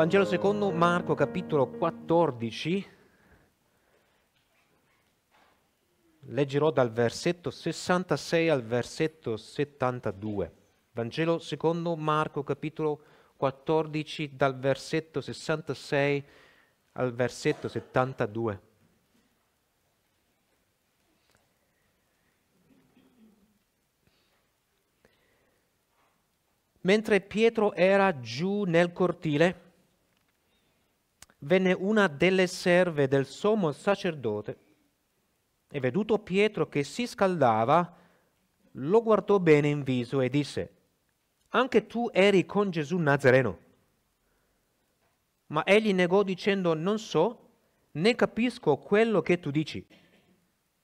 Vangelo secondo Marco capitolo 14, leggerò dal versetto 66 al versetto 72. Vangelo secondo Marco capitolo 14 dal versetto 66 al versetto 72. Mentre Pietro era giù nel cortile, venne una delle serve del sommo sacerdote e veduto Pietro che si scaldava, lo guardò bene in viso e disse, anche tu eri con Gesù Nazareno. Ma egli negò dicendo, non so, né capisco quello che tu dici.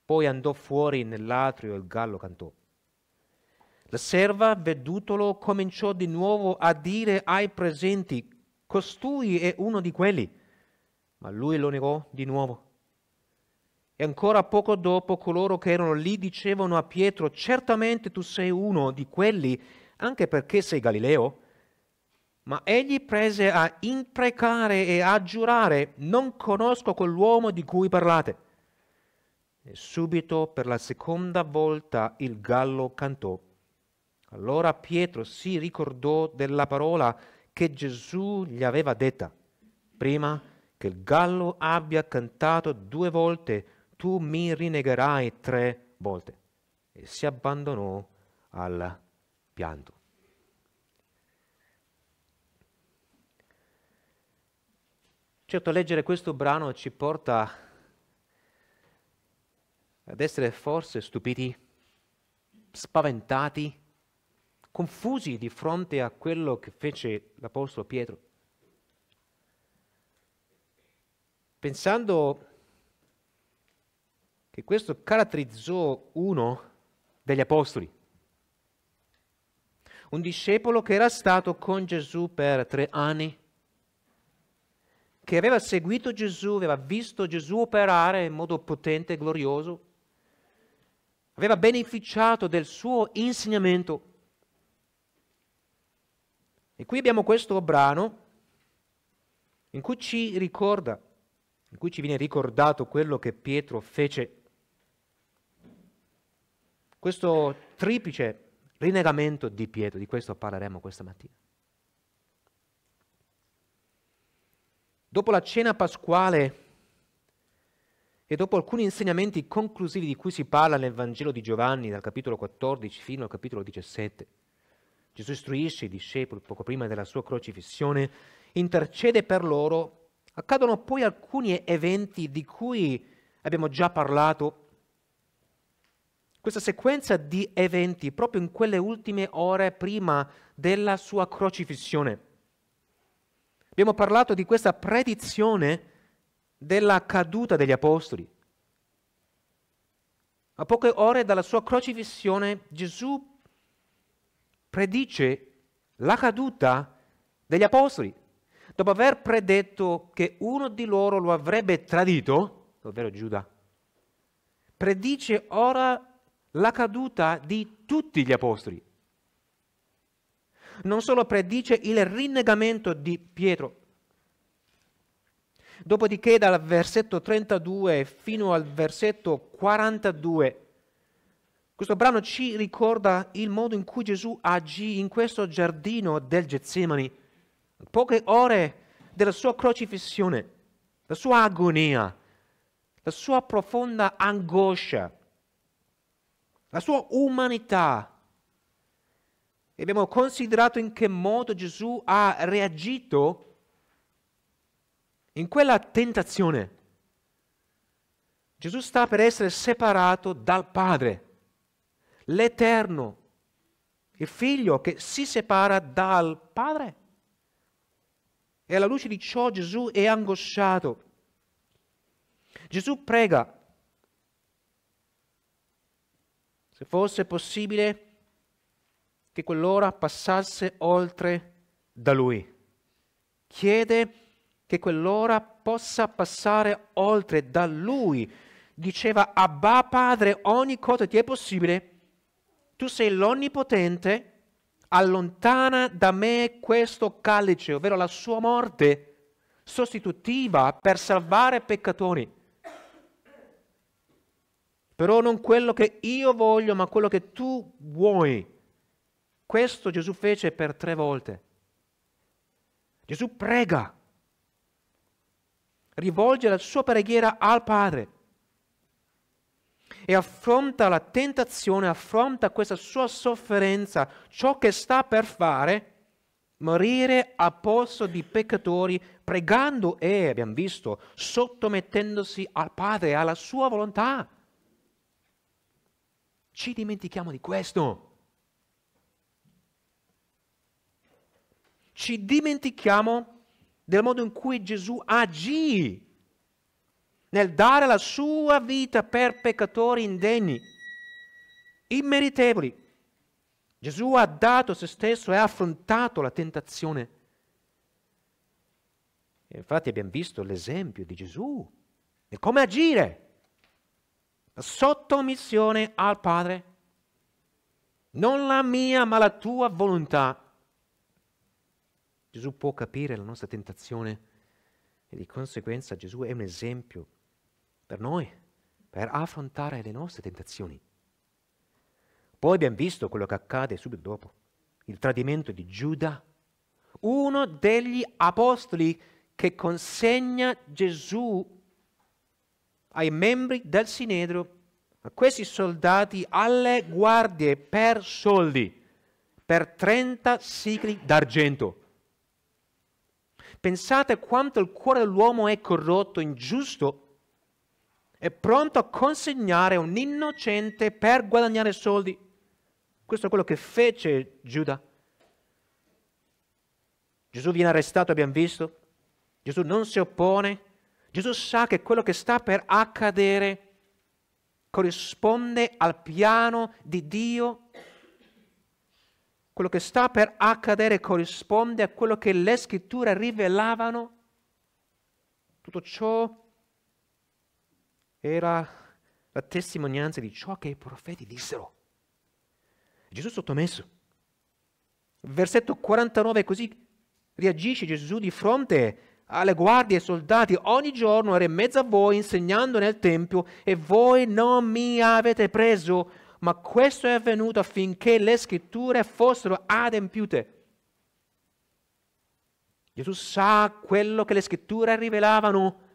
Poi andò fuori nell'atrio e il gallo cantò. La serva, vedutolo, cominciò di nuovo a dire ai presenti, costui è uno di quelli ma lui lo negò di nuovo. E ancora poco dopo coloro che erano lì dicevano a Pietro, certamente tu sei uno di quelli, anche perché sei Galileo. Ma egli prese a imprecare e a giurare, non conosco quell'uomo di cui parlate. E subito per la seconda volta il gallo cantò. Allora Pietro si ricordò della parola che Gesù gli aveva detta. Prima che il gallo abbia cantato due volte, tu mi rinnegherai tre volte. E si abbandonò al pianto. Certo, leggere questo brano ci porta ad essere forse stupiti, spaventati, confusi di fronte a quello che fece l'Apostolo Pietro. pensando che questo caratterizzò uno degli apostoli, un discepolo che era stato con Gesù per tre anni, che aveva seguito Gesù, aveva visto Gesù operare in modo potente e glorioso, aveva beneficiato del suo insegnamento. E qui abbiamo questo brano in cui ci ricorda in cui ci viene ricordato quello che Pietro fece, questo triplice rinegamento di Pietro, di questo parleremo questa mattina. Dopo la cena pasquale e dopo alcuni insegnamenti conclusivi di cui si parla nel Vangelo di Giovanni, dal capitolo 14 fino al capitolo 17, Gesù istruisce i discepoli poco prima della sua crocifissione, intercede per loro accadono poi alcuni eventi di cui abbiamo già parlato. Questa sequenza di eventi proprio in quelle ultime ore prima della sua crocifissione. Abbiamo parlato di questa predizione della caduta degli apostoli. A poche ore dalla sua crocifissione Gesù predice la caduta degli apostoli dopo aver predetto che uno di loro lo avrebbe tradito, ovvero Giuda, predice ora la caduta di tutti gli apostoli. Non solo predice il rinnegamento di Pietro. Dopodiché dal versetto 32 fino al versetto 42 questo brano ci ricorda il modo in cui Gesù agì in questo giardino del Getsemani poche ore della sua crocifissione, la sua agonia, la sua profonda angoscia, la sua umanità. E abbiamo considerato in che modo Gesù ha reagito in quella tentazione. Gesù sta per essere separato dal Padre, l'Eterno, il Figlio che si separa dal Padre. E alla luce di ciò Gesù è angosciato. Gesù prega, se fosse possibile, che quell'ora passasse oltre da lui. Chiede che quell'ora possa passare oltre da lui. Diceva, Abba Padre, ogni cosa ti è possibile, tu sei l'onnipotente, allontana da me questo calice, ovvero la sua morte sostitutiva per salvare peccatori. Però non quello che io voglio, ma quello che tu vuoi. Questo Gesù fece per tre volte. Gesù prega, rivolge la sua preghiera al Padre e affronta la tentazione, affronta questa sua sofferenza, ciò che sta per fare, morire a posto di peccatori, pregando e, abbiamo visto, sottomettendosi al Padre, alla sua volontà. Ci dimentichiamo di questo. Ci dimentichiamo del modo in cui Gesù agì nel dare la sua vita per peccatori indegni, immeritevoli. Gesù ha dato se stesso e ha affrontato la tentazione. E infatti abbiamo visto l'esempio di Gesù e come agire. La sottomissione al Padre. Non la mia, ma la tua volontà. Gesù può capire la nostra tentazione e di conseguenza Gesù è un esempio per noi, per affrontare le nostre tentazioni. Poi abbiamo visto quello che accade subito dopo, il tradimento di Giuda, uno degli apostoli che consegna Gesù ai membri del Sinedro, a questi soldati, alle guardie per soldi, per 30 sigli d'argento. Pensate quanto il cuore dell'uomo è corrotto, ingiusto, è pronto a consegnare un innocente per guadagnare soldi. Questo è quello che fece Giuda. Gesù viene arrestato, abbiamo visto. Gesù non si oppone. Gesù sa che quello che sta per accadere corrisponde al piano di Dio. Quello che sta per accadere corrisponde a quello che le scritture rivelavano. Tutto ciò era la testimonianza di ciò che i profeti dissero. Gesù sottomesso. Versetto 49 così reagisce Gesù di fronte alle guardie e ai soldati. Ogni giorno ero in mezzo a voi insegnando nel Tempio e voi non mi avete preso, ma questo è avvenuto affinché le scritture fossero adempiute. Gesù sa quello che le scritture rivelavano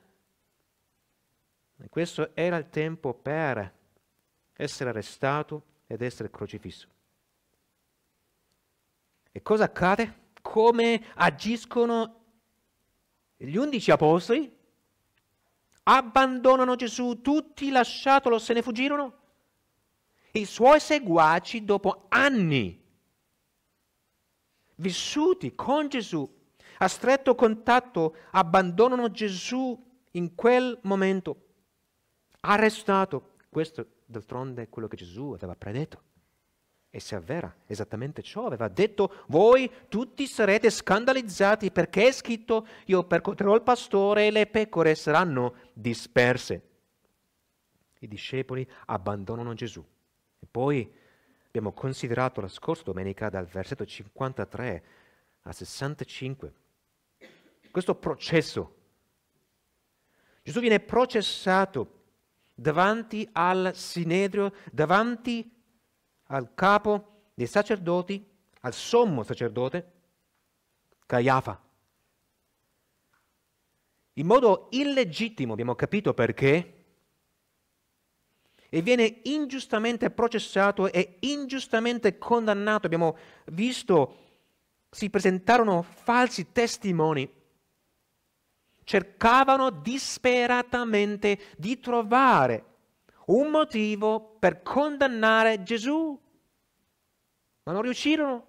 questo era il tempo per essere arrestato ed essere crocifisso. E cosa accade? Come agiscono gli undici apostoli? Abbandonano Gesù, tutti lasciatolo, se ne fuggirono? I suoi seguaci dopo anni vissuti con Gesù, a stretto contatto, abbandonano Gesù in quel momento arrestato. Questo d'altronde è quello che Gesù aveva predetto. E si avvera esattamente ciò. Aveva detto, voi tutti sarete scandalizzati perché è scritto, io percoterò il pastore e le pecore saranno disperse. I discepoli abbandonano Gesù. E poi abbiamo considerato la scorsa domenica dal versetto 53 a 65 questo processo. Gesù viene processato davanti al Sinedrio, davanti al capo dei sacerdoti, al sommo sacerdote, Caiafa. In modo illegittimo, abbiamo capito perché, e viene ingiustamente processato e ingiustamente condannato. Abbiamo visto, si presentarono falsi testimoni cercavano disperatamente di trovare un motivo per condannare Gesù, ma non riuscirono.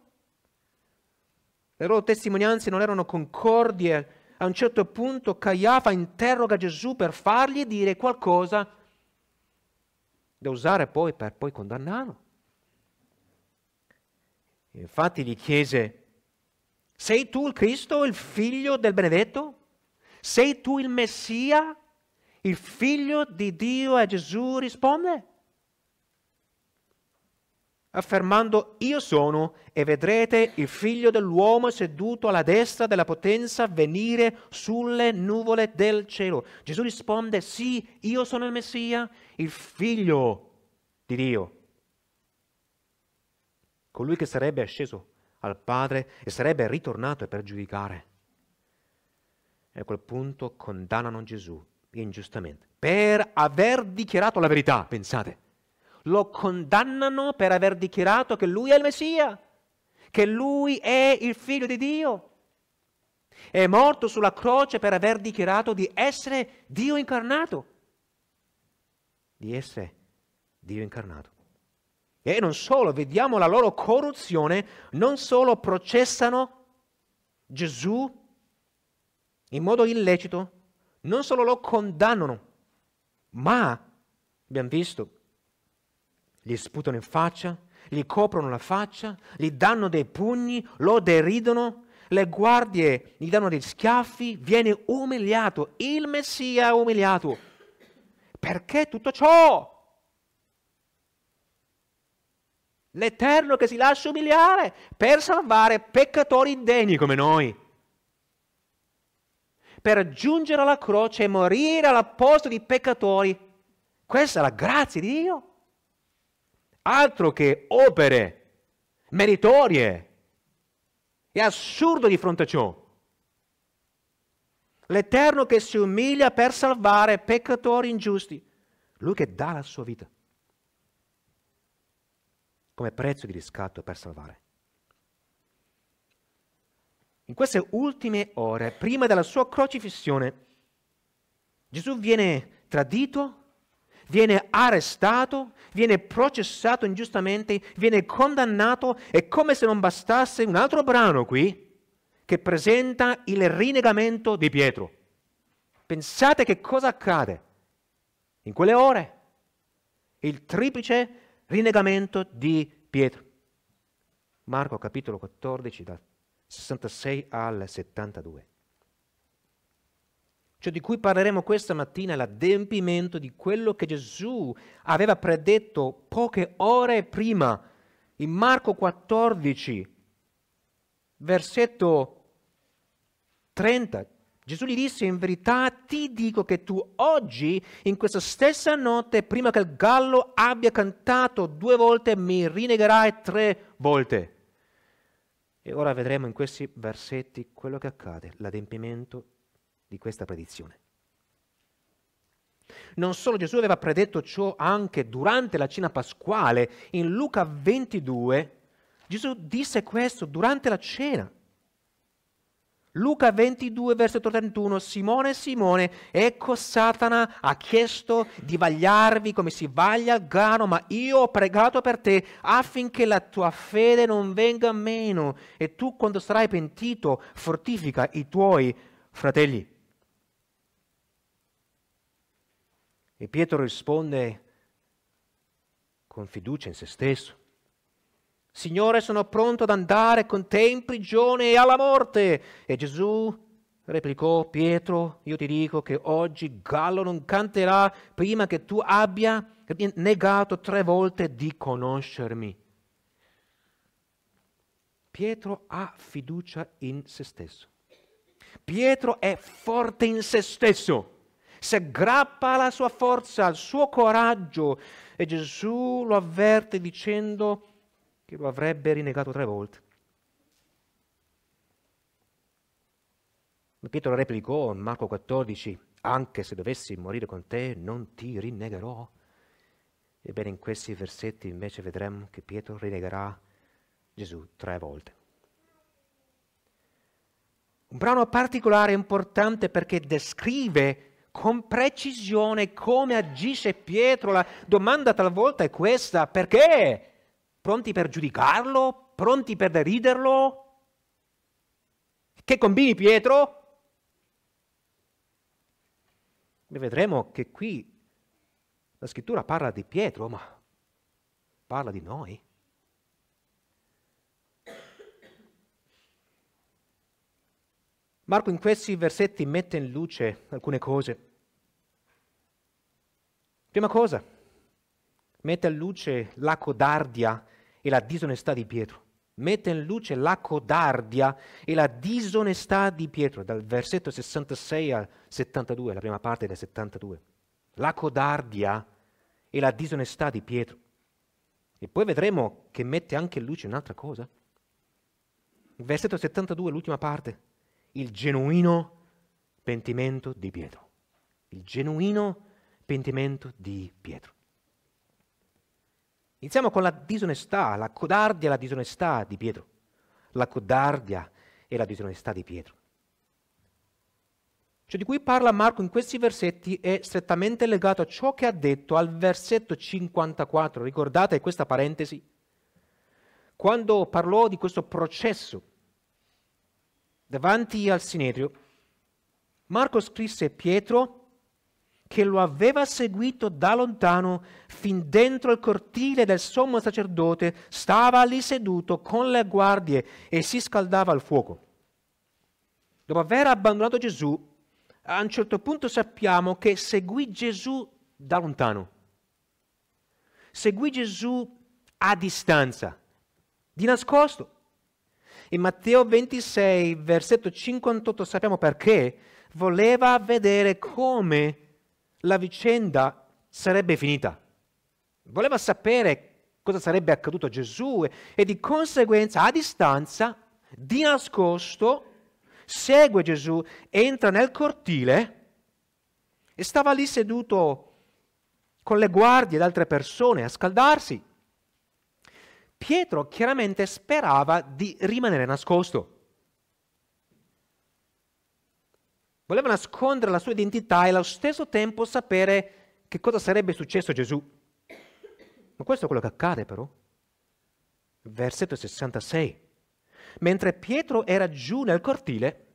Le loro testimonianze non erano concordie. A un certo punto Caiafa interroga Gesù per fargli dire qualcosa da usare poi per poi condannarlo. Infatti gli chiese, sei tu il Cristo, il figlio del benedetto? sei tu il Messia? Il figlio di Dio e Gesù risponde, affermando io sono e vedrete il figlio dell'uomo seduto alla destra della potenza venire sulle nuvole del cielo. Gesù risponde sì, io sono il Messia, il figlio di Dio. Colui che sarebbe asceso al Padre e sarebbe ritornato per giudicare. E a quel punto condannano Gesù ingiustamente per aver dichiarato la verità, pensate. Lo condannano per aver dichiarato che lui è il Messia, che lui è il figlio di Dio. È morto sulla croce per aver dichiarato di essere Dio incarnato. Di essere Dio incarnato. E non solo, vediamo la loro corruzione, non solo processano Gesù in modo illecito, non solo lo condannano, ma, abbiamo visto, gli sputano in faccia, gli coprono la faccia, gli danno dei pugni, lo deridono, le guardie gli danno dei schiaffi, viene umiliato, il Messia è umiliato. Perché tutto ciò? L'Eterno che si lascia umiliare per salvare peccatori indegni come noi per giungere alla croce e morire alla posto di peccatori. Questa è la grazia di Dio. Altro che opere meritorie. È assurdo di fronte a ciò. L'Eterno che si umilia per salvare peccatori ingiusti. Lui che dà la sua vita come prezzo di riscatto per salvare in queste ultime ore, prima della sua crocifissione, Gesù viene tradito, viene arrestato, viene processato ingiustamente, viene condannato e come se non bastasse un altro brano qui che presenta il rinegamento di Pietro. Pensate che cosa accade in quelle ore. Il triplice rinegamento di Pietro. Marco capitolo 14 dal 66 al 72. Ciò di cui parleremo questa mattina è l'adempimento di quello che Gesù aveva predetto poche ore prima, in Marco 14, versetto 30. Gesù gli disse in verità ti dico che tu oggi, in questa stessa notte, prima che il gallo abbia cantato due volte, mi rinnegherai tre volte. E ora vedremo in questi versetti quello che accade, l'adempimento di questa predizione. Non solo Gesù aveva predetto ciò anche durante la cena pasquale, in Luca 22 Gesù disse questo durante la cena. Luca 22, versetto 31, Simone, Simone, ecco Satana ha chiesto di vagliarvi come si vaglia il grano, ma io ho pregato per te affinché la tua fede non venga meno e tu quando sarai pentito fortifica i tuoi fratelli. E Pietro risponde con fiducia in se stesso. Signore, sono pronto ad andare con te in prigione e alla morte. E Gesù replicò, Pietro, io ti dico che oggi Gallo non canterà prima che tu abbia negato tre volte di conoscermi. Pietro ha fiducia in se stesso. Pietro è forte in se stesso. Se aggrappa alla sua forza, al suo coraggio. E Gesù lo avverte dicendo, che lo avrebbe rinnegato tre volte. Ma Pietro replicò a Marco 14, anche se dovessi morire con te non ti rinnegherò. Ebbene in questi versetti invece vedremo che Pietro rinnegherà Gesù tre volte. Un brano particolare importante perché descrive con precisione come agisce Pietro. La domanda talvolta è questa, perché? pronti per giudicarlo, pronti per deriderlo. Che combini Pietro? E vedremo che qui la scrittura parla di Pietro, ma parla di noi. Marco in questi versetti mette in luce alcune cose. Prima cosa, mette in luce la codardia e la disonestà di Pietro. Mette in luce la codardia e la disonestà di Pietro, dal versetto 66 al 72, la prima parte del 72. La codardia e la disonestà di Pietro. E poi vedremo che mette anche in luce un'altra cosa. versetto 72, l'ultima parte, il genuino pentimento di Pietro. Il genuino pentimento di Pietro. Iniziamo con la disonestà, la codardia e la disonestà di Pietro. La codardia e la disonestà di Pietro. Ciò di cui parla Marco in questi versetti è strettamente legato a ciò che ha detto al versetto 54. Ricordate questa parentesi? Quando parlò di questo processo davanti al Sinedrio, Marco scrisse Pietro che lo aveva seguito da lontano fin dentro il cortile del sommo sacerdote, stava lì seduto con le guardie e si scaldava al fuoco. Dopo aver abbandonato Gesù, a un certo punto sappiamo che seguì Gesù da lontano. Seguì Gesù a distanza, di nascosto. In Matteo 26, versetto 58, sappiamo perché voleva vedere come la vicenda sarebbe finita. Voleva sapere cosa sarebbe accaduto a Gesù e di conseguenza a distanza, di nascosto, segue Gesù, entra nel cortile e stava lì seduto con le guardie ed altre persone a scaldarsi. Pietro chiaramente sperava di rimanere nascosto. voleva nascondere la sua identità e allo stesso tempo sapere che cosa sarebbe successo a Gesù. Ma questo è quello che accade però. Versetto 66. Mentre Pietro era giù nel cortile,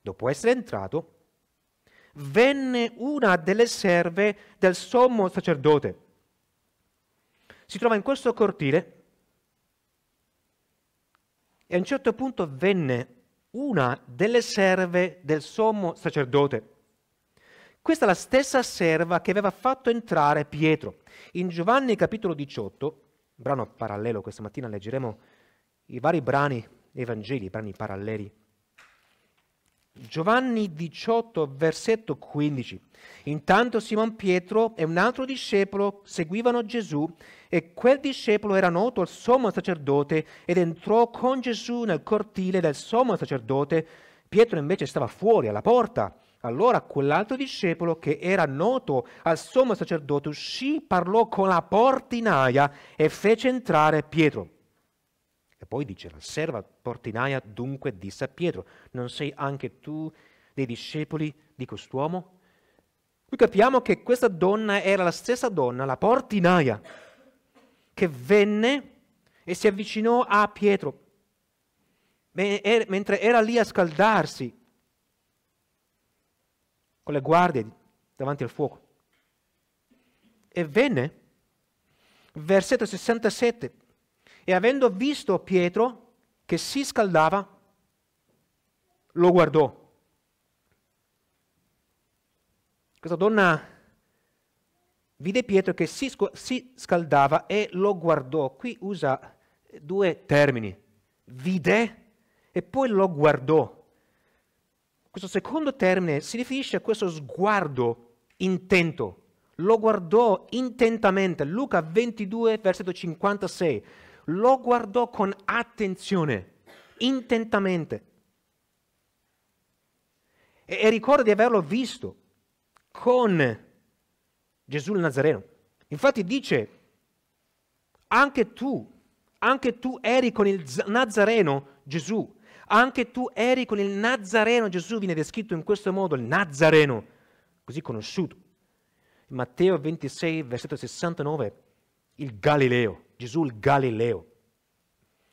dopo essere entrato, venne una delle serve del sommo sacerdote. Si trova in questo cortile e a un certo punto venne una delle serve del sommo sacerdote. Questa è la stessa serva che aveva fatto entrare Pietro. In Giovanni capitolo 18, brano parallelo, questa mattina leggeremo i vari brani evangeli, brani paralleli Giovanni 18, versetto 15. Intanto Simon Pietro e un altro discepolo seguivano Gesù e quel discepolo era noto al sommo sacerdote ed entrò con Gesù nel cortile del sommo sacerdote. Pietro invece stava fuori alla porta. Allora quell'altro discepolo che era noto al sommo sacerdote uscì, parlò con la portinaia e fece entrare Pietro. E poi dice, la serva portinaia dunque disse a Pietro, non sei anche tu dei discepoli di quest'uomo? Qui capiamo che questa donna era la stessa donna, la portinaia, che venne e si avvicinò a Pietro mentre era lì a scaldarsi con le guardie davanti al fuoco. E venne, versetto 67, e avendo visto Pietro che si scaldava, lo guardò. Questa donna vide Pietro che si, si scaldava e lo guardò. Qui usa due termini, vide e poi lo guardò. Questo secondo termine si riferisce a questo sguardo intento. Lo guardò intentamente. Luca 22, versetto 56 lo guardò con attenzione, intentamente. E, e ricorda di averlo visto con Gesù il Nazareno. Infatti dice, anche tu, anche tu eri con il Nazareno Gesù, anche tu eri con il Nazareno Gesù, viene descritto in questo modo, il Nazareno, così conosciuto. Matteo 26, versetto 69, il Galileo. Gesù il Galileo.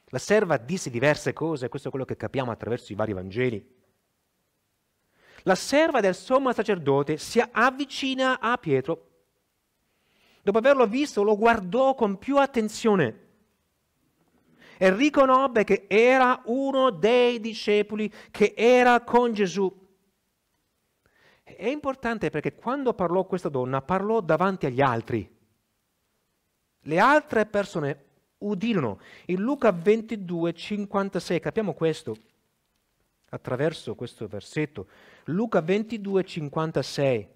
La serva disse diverse cose, questo è quello che capiamo attraverso i vari Vangeli. La serva del sommo sacerdote si avvicina a Pietro. Dopo averlo visto lo guardò con più attenzione e riconobbe che era uno dei discepoli che era con Gesù. È importante perché quando parlò questa donna parlò davanti agli altri le altre persone udirono. In Luca 22, 56, capiamo questo attraverso questo versetto. Luca 22, 56.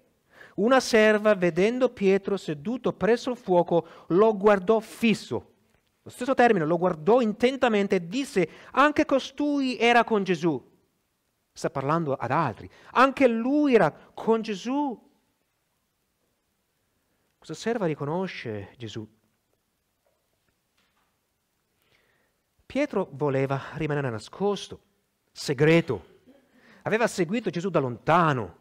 Una serva, vedendo Pietro seduto presso il fuoco, lo guardò fisso. Lo stesso termine, lo guardò intentamente e disse, anche costui era con Gesù. Sta parlando ad altri. Anche lui era con Gesù. Questa serva riconosce Gesù Pietro voleva rimanere nascosto, segreto. Aveva seguito Gesù da lontano.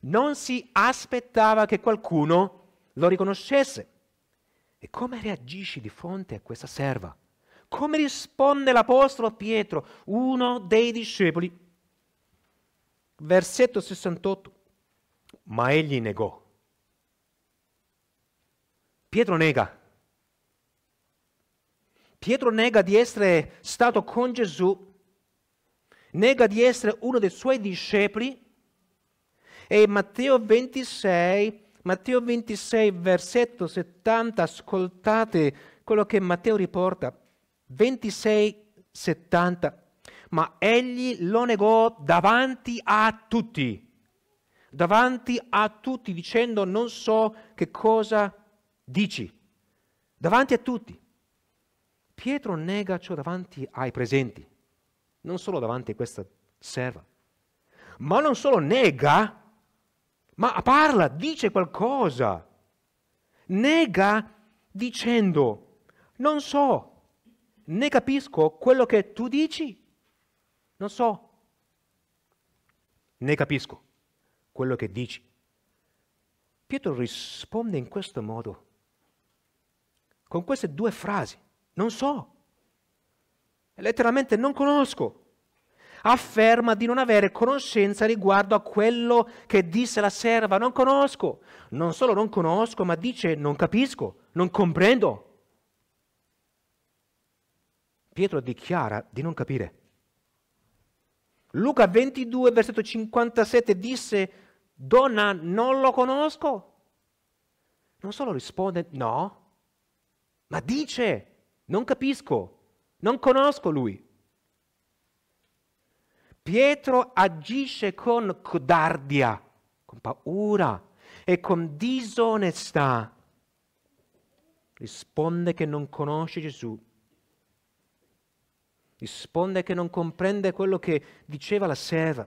Non si aspettava che qualcuno lo riconoscesse. E come reagisci di fronte a questa serva? Come risponde l'Apostolo Pietro, uno dei discepoli? Versetto 68. Ma egli negò. Pietro nega. Pietro nega di essere stato con Gesù, nega di essere uno dei suoi discepoli e Matteo 26, Matteo 26 versetto 70, ascoltate quello che Matteo riporta, 26, 70, ma egli lo negò davanti a tutti davanti a tutti dicendo non so che cosa dici, davanti a tutti. Pietro nega ciò davanti ai presenti, non solo davanti a questa serva, ma non solo nega, ma parla, dice qualcosa. Nega dicendo, non so, ne capisco quello che tu dici, non so, ne capisco quello che dici. Pietro risponde in questo modo, con queste due frasi. Non so. Letteralmente non conosco. Afferma di non avere conoscenza riguardo a quello che disse la serva. Non conosco. Non solo non conosco, ma dice non capisco, non comprendo. Pietro dichiara di non capire. Luca 22, versetto 57 disse, donna, non lo conosco. Non solo risponde no, ma dice, non capisco, non conosco lui. Pietro agisce con codardia, con paura e con disonestà. Risponde che non conosce Gesù. Risponde che non comprende quello che diceva la serva.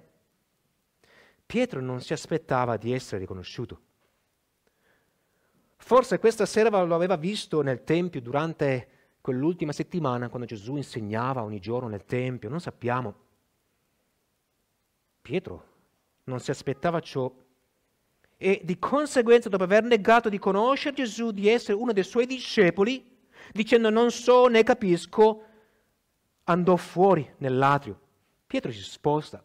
Pietro non si aspettava di essere riconosciuto. Forse questa serva lo aveva visto nel Tempio durante quell'ultima settimana quando Gesù insegnava ogni giorno nel Tempio, non sappiamo. Pietro non si aspettava ciò e di conseguenza dopo aver negato di conoscere Gesù, di essere uno dei suoi discepoli, dicendo non so né capisco, andò fuori nell'atrio. Pietro si sposta.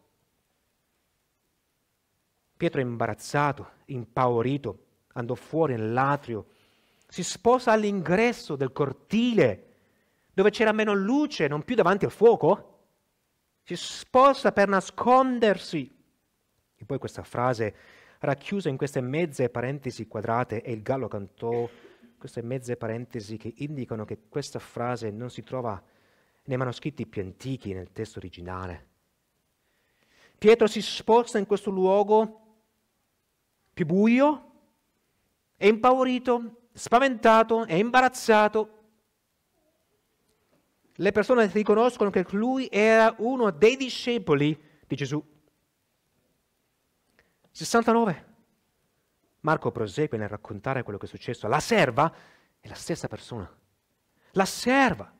Pietro è imbarazzato, impaurito, andò fuori nell'atrio si sposa all'ingresso del cortile dove c'era meno luce, non più davanti al fuoco, si sposta per nascondersi. E poi questa frase racchiusa in queste mezze parentesi quadrate e il gallo cantò queste mezze parentesi che indicano che questa frase non si trova nei manoscritti più antichi nel testo originale. Pietro si sposta in questo luogo più buio, è impaurito, spaventato, è imbarazzato, le persone riconoscono che lui era uno dei discepoli di Gesù. 69. Marco prosegue nel raccontare quello che è successo. La serva è la stessa persona. La serva.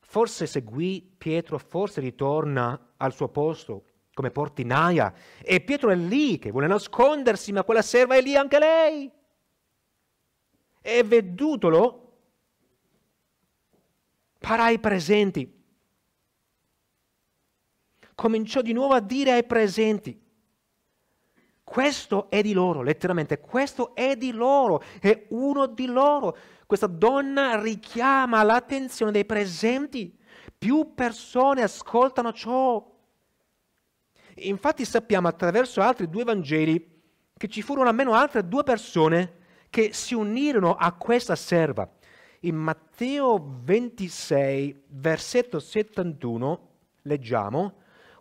Forse seguì Pietro, forse ritorna al suo posto come portinaia. E Pietro è lì che vuole nascondersi, ma quella serva è lì anche lei. E vedutolo, para ai presenti. Cominciò di nuovo a dire ai presenti, questo è di loro, letteralmente, questo è di loro, è uno di loro. Questa donna richiama l'attenzione dei presenti, più persone ascoltano ciò. Infatti sappiamo attraverso altri due Vangeli che ci furono almeno altre due persone che si unirono a questa serva. In Matteo 26, versetto 71, leggiamo,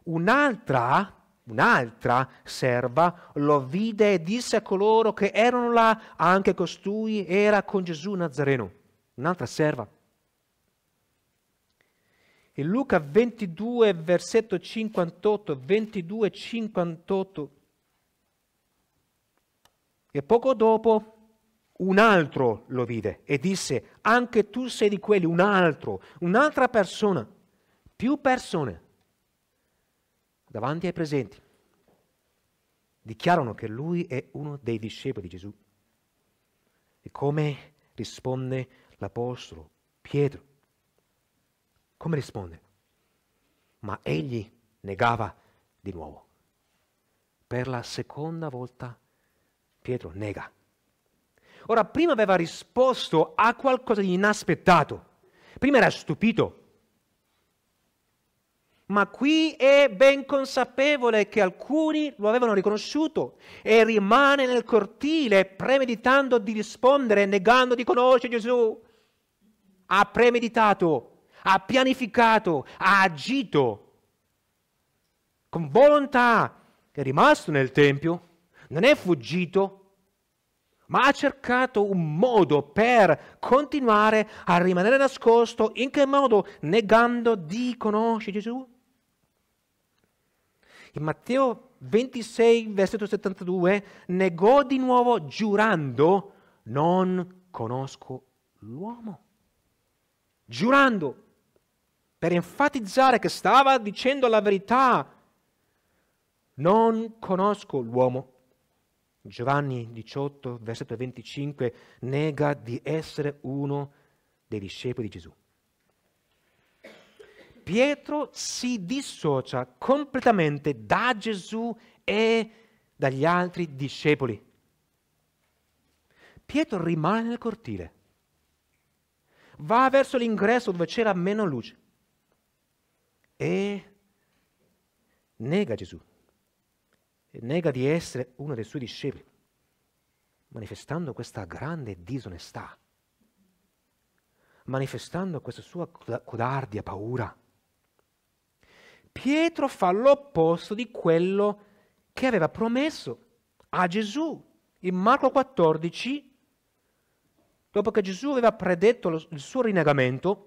un'altra, un'altra serva lo vide e disse a coloro che erano là, anche costui era con Gesù Nazareno. Un'altra serva. In Luca 22, versetto 58, 22, 58. E poco dopo un altro lo vide e disse, anche tu sei di quelli, un altro, un'altra persona, più persone davanti ai presenti dichiarano che lui è uno dei discepoli di Gesù. E come risponde l'Apostolo Pietro? Come risponde? Ma egli negava di nuovo. Per la seconda volta Pietro nega Ora, prima aveva risposto a qualcosa di inaspettato. Prima era stupito. Ma qui è ben consapevole che alcuni lo avevano riconosciuto e rimane nel cortile premeditando di rispondere, negando di conoscere Gesù. Ha premeditato, ha pianificato, ha agito con volontà, è rimasto nel Tempio, non è fuggito, ma ha cercato un modo per continuare a rimanere nascosto, in che modo? Negando di conoscere Gesù. In Matteo 26, versetto 72, negò di nuovo giurando, non conosco l'uomo. Giurando, per enfatizzare che stava dicendo la verità, non conosco l'uomo. Giovanni 18, versetto 25, nega di essere uno dei discepoli di Gesù. Pietro si dissocia completamente da Gesù e dagli altri discepoli. Pietro rimane nel cortile, va verso l'ingresso dove c'era meno luce e nega Gesù nega di essere uno dei suoi discepoli, manifestando questa grande disonestà, manifestando questa sua codardia, paura. Pietro fa l'opposto di quello che aveva promesso a Gesù in Marco 14, dopo che Gesù aveva predetto il suo rinnegamento,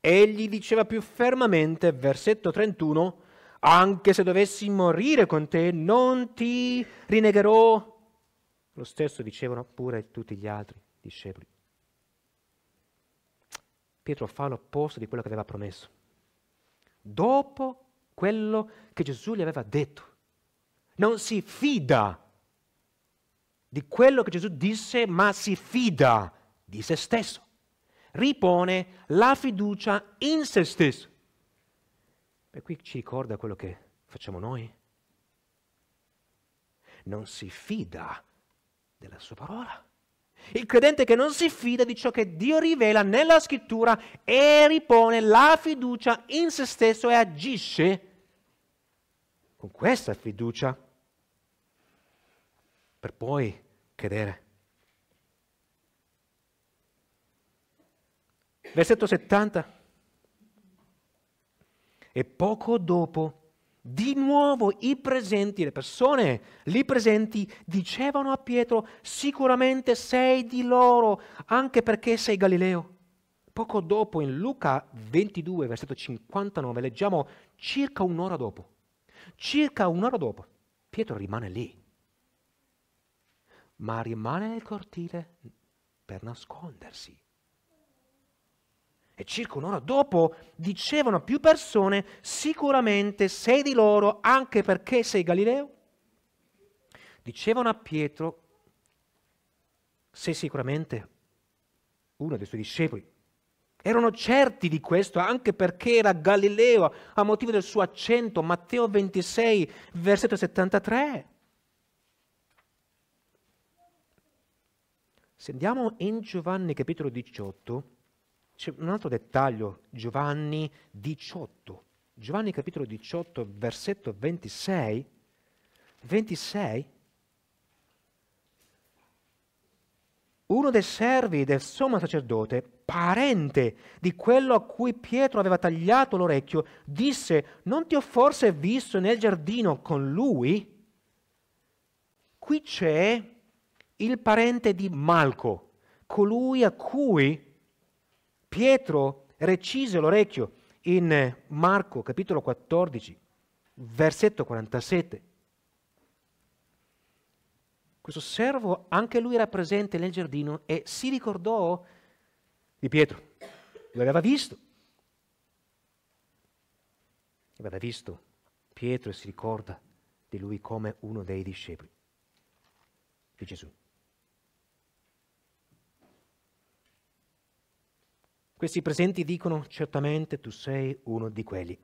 egli diceva più fermamente, versetto 31, anche se dovessi morire con te, non ti rinnegherò. Lo stesso dicevano pure tutti gli altri discepoli. Pietro fa l'opposto di quello che aveva promesso. Dopo quello che Gesù gli aveva detto, non si fida di quello che Gesù disse, ma si fida di se stesso. Ripone la fiducia in se stesso. Beh, qui ci ricorda quello che facciamo noi. Non si fida della sua parola. Il credente che non si fida di ciò che Dio rivela nella scrittura e ripone la fiducia in se stesso e agisce con questa fiducia per poi cadere. Versetto 70. E poco dopo, di nuovo i presenti, le persone lì presenti, dicevano a Pietro, sicuramente sei di loro, anche perché sei Galileo. Poco dopo, in Luca 22, versetto 59, leggiamo circa un'ora dopo. Circa un'ora dopo, Pietro rimane lì, ma rimane nel cortile per nascondersi. E circa un'ora dopo dicevano a più persone, sicuramente sei di loro anche perché sei Galileo? Dicevano a Pietro, sei sicuramente uno dei suoi discepoli. Erano certi di questo anche perché era Galileo a motivo del suo accento, Matteo 26, versetto 73. Se andiamo in Giovanni capitolo 18, c'è un altro dettaglio, Giovanni 18, Giovanni capitolo 18, versetto 26, 26, uno dei servi del sommo sacerdote, parente di quello a cui Pietro aveva tagliato l'orecchio, disse, non ti ho forse visto nel giardino con lui? Qui c'è il parente di Malco, colui a cui Pietro recise l'orecchio in Marco capitolo 14, versetto 47. Questo servo, anche lui era presente nel giardino e si ricordò di Pietro, lo aveva visto. L'aveva visto Pietro e si ricorda di lui come uno dei discepoli di Gesù. Questi presenti dicono certamente tu sei uno di quelli,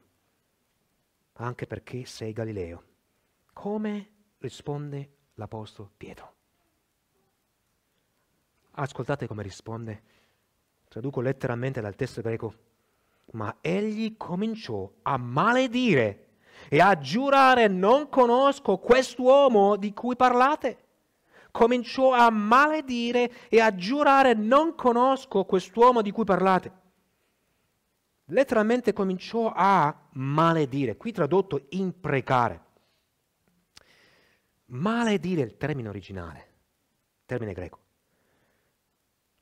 anche perché sei Galileo. Come risponde l'Apostolo Pietro? Ascoltate come risponde, traduco letteralmente dal testo greco, ma egli cominciò a maledire e a giurare non conosco quest'uomo di cui parlate cominciò a maledire e a giurare non conosco quest'uomo di cui parlate. Letteralmente cominciò a maledire, qui tradotto imprecare. Maledire è il termine originale, termine greco.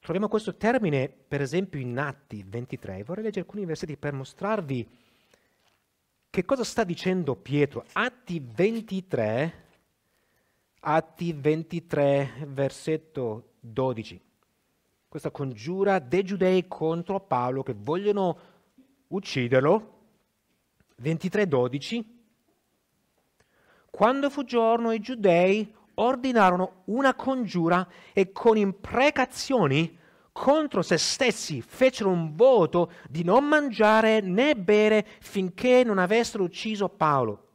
Troviamo questo termine, per esempio, in Atti 23. Vorrei leggere alcuni versetti per mostrarvi che cosa sta dicendo Pietro. Atti 23, Atti 23, versetto 12. Questa congiura dei giudei contro Paolo che vogliono ucciderlo. 23, 12. Quando fu giorno i giudei ordinarono una congiura e con imprecazioni contro se stessi fecero un voto di non mangiare né bere finché non avessero ucciso Paolo.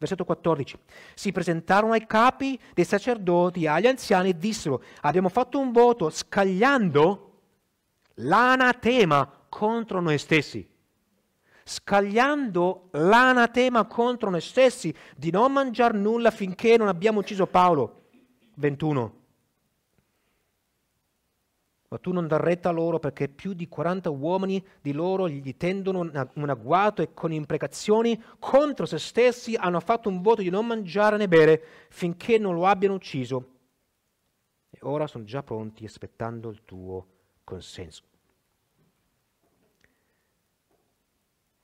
Versetto 14. Si presentarono ai capi dei sacerdoti, agli anziani e dissero, abbiamo fatto un voto scagliando l'anatema contro noi stessi. Scagliando l'anatema contro noi stessi di non mangiare nulla finché non abbiamo ucciso Paolo. 21 ma tu non dar retta a loro perché più di 40 uomini di loro gli tendono un agguato e con imprecazioni contro se stessi hanno fatto un voto di non mangiare né bere finché non lo abbiano ucciso. E ora sono già pronti aspettando il tuo consenso.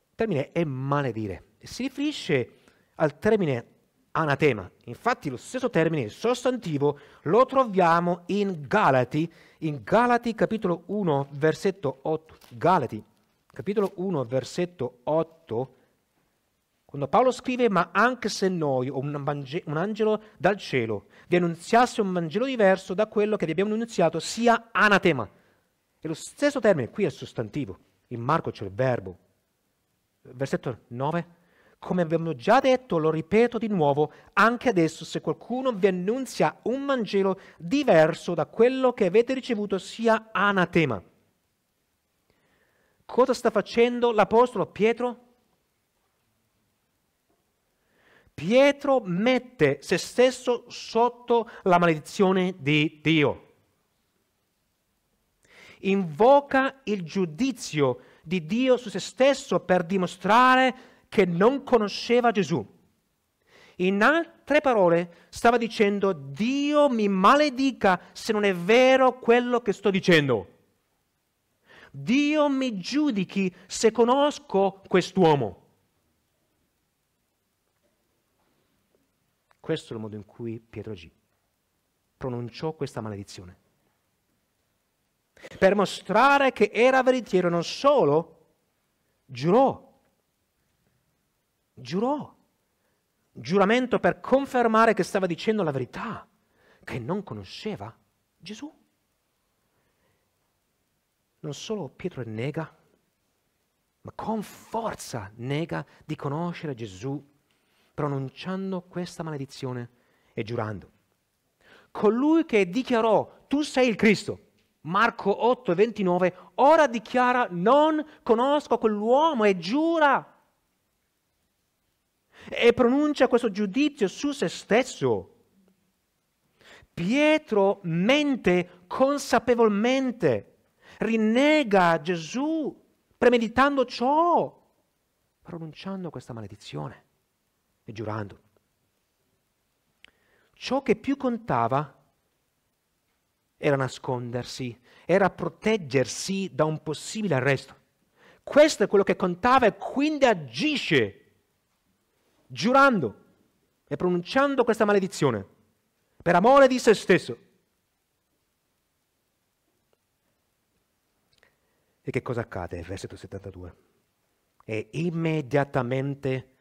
Il termine è maledire. Si riferisce al termine anatema. Infatti lo stesso termine, sostantivo, lo troviamo in Galati, in Galati capitolo 1 versetto 8. Galati capitolo 1 versetto 8, quando Paolo scrive, ma anche se noi, o un, un angelo dal cielo, vi annunziasse un Vangelo diverso da quello che vi abbiamo annunziato, sia anatema. E lo stesso termine qui è sostantivo, in Marco c'è il verbo. Versetto 9 come abbiamo già detto, lo ripeto di nuovo, anche adesso se qualcuno vi annunzia un Vangelo diverso da quello che avete ricevuto, sia anatema. Cosa sta facendo l'Apostolo Pietro? Pietro mette se stesso sotto la maledizione di Dio. Invoca il giudizio di Dio su se stesso per dimostrare che non conosceva Gesù. In altre parole, stava dicendo, Dio mi maledica se non è vero quello che sto dicendo. Dio mi giudichi se conosco quest'uomo. Questo è il modo in cui Pietro G pronunciò questa maledizione. Per mostrare che era veritiero non solo, giurò giurò. Giuramento per confermare che stava dicendo la verità, che non conosceva Gesù. Non solo Pietro nega, ma con forza nega di conoscere Gesù, pronunciando questa maledizione e giurando. Colui che dichiarò, tu sei il Cristo, Marco 8, 29, ora dichiara, non conosco quell'uomo e giura e pronuncia questo giudizio su se stesso. Pietro mente consapevolmente, rinnega Gesù, premeditando ciò, pronunciando questa maledizione e giurando. Ciò che più contava era nascondersi, era proteggersi da un possibile arresto. Questo è quello che contava e quindi agisce giurando e pronunciando questa maledizione per amore di se stesso. E che cosa accade? Versetto 72. E immediatamente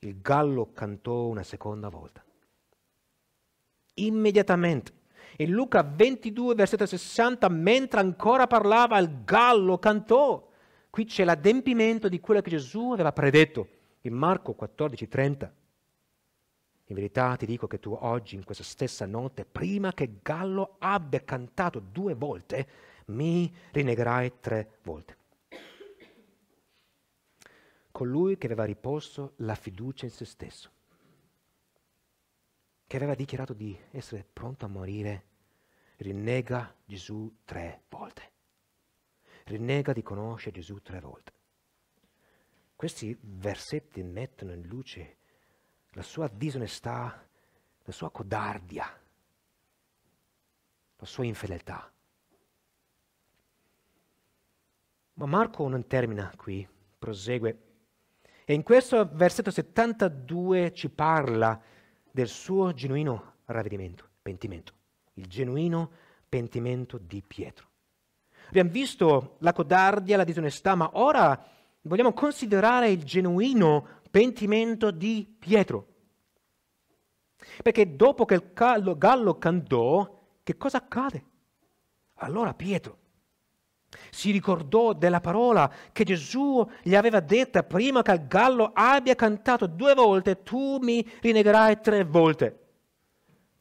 il gallo cantò una seconda volta. Immediatamente. In Luca 22, versetto 60, mentre ancora parlava, il gallo cantò. Qui c'è l'adempimento di quello che Gesù aveva predetto. In Marco 14, 30, in verità ti dico che tu oggi, in questa stessa notte, prima che Gallo abbia cantato due volte, mi rinnegherai tre volte. Colui che aveva riposto la fiducia in se stesso, che aveva dichiarato di essere pronto a morire, rinnega Gesù tre volte. Rinnega di conoscere Gesù tre volte. Questi versetti mettono in luce la sua disonestà, la sua codardia, la sua infedeltà. Ma Marco non termina qui, prosegue. E in questo versetto 72 ci parla del suo genuino ravvedimento, pentimento, il genuino pentimento di Pietro. Abbiamo visto la codardia, la disonestà, ma ora Vogliamo considerare il genuino pentimento di Pietro. Perché dopo che il gallo, gallo cantò, che cosa accade? Allora Pietro si ricordò della parola che Gesù gli aveva detta prima che il gallo abbia cantato due volte, tu mi rinnegherai tre volte.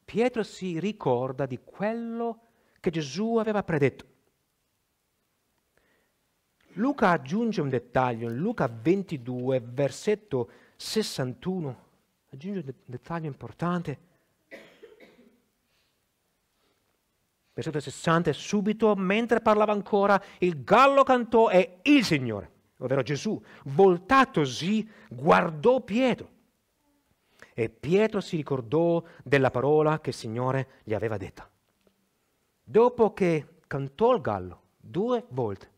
Pietro si ricorda di quello che Gesù aveva predetto. Luca aggiunge un dettaglio, in Luca 22, versetto 61, aggiunge un dettaglio importante. Versetto 60, subito mentre parlava ancora, il gallo cantò e il Signore, ovvero Gesù, voltatosi, guardò Pietro. E Pietro si ricordò della parola che il Signore gli aveva detta. Dopo che cantò il gallo due volte,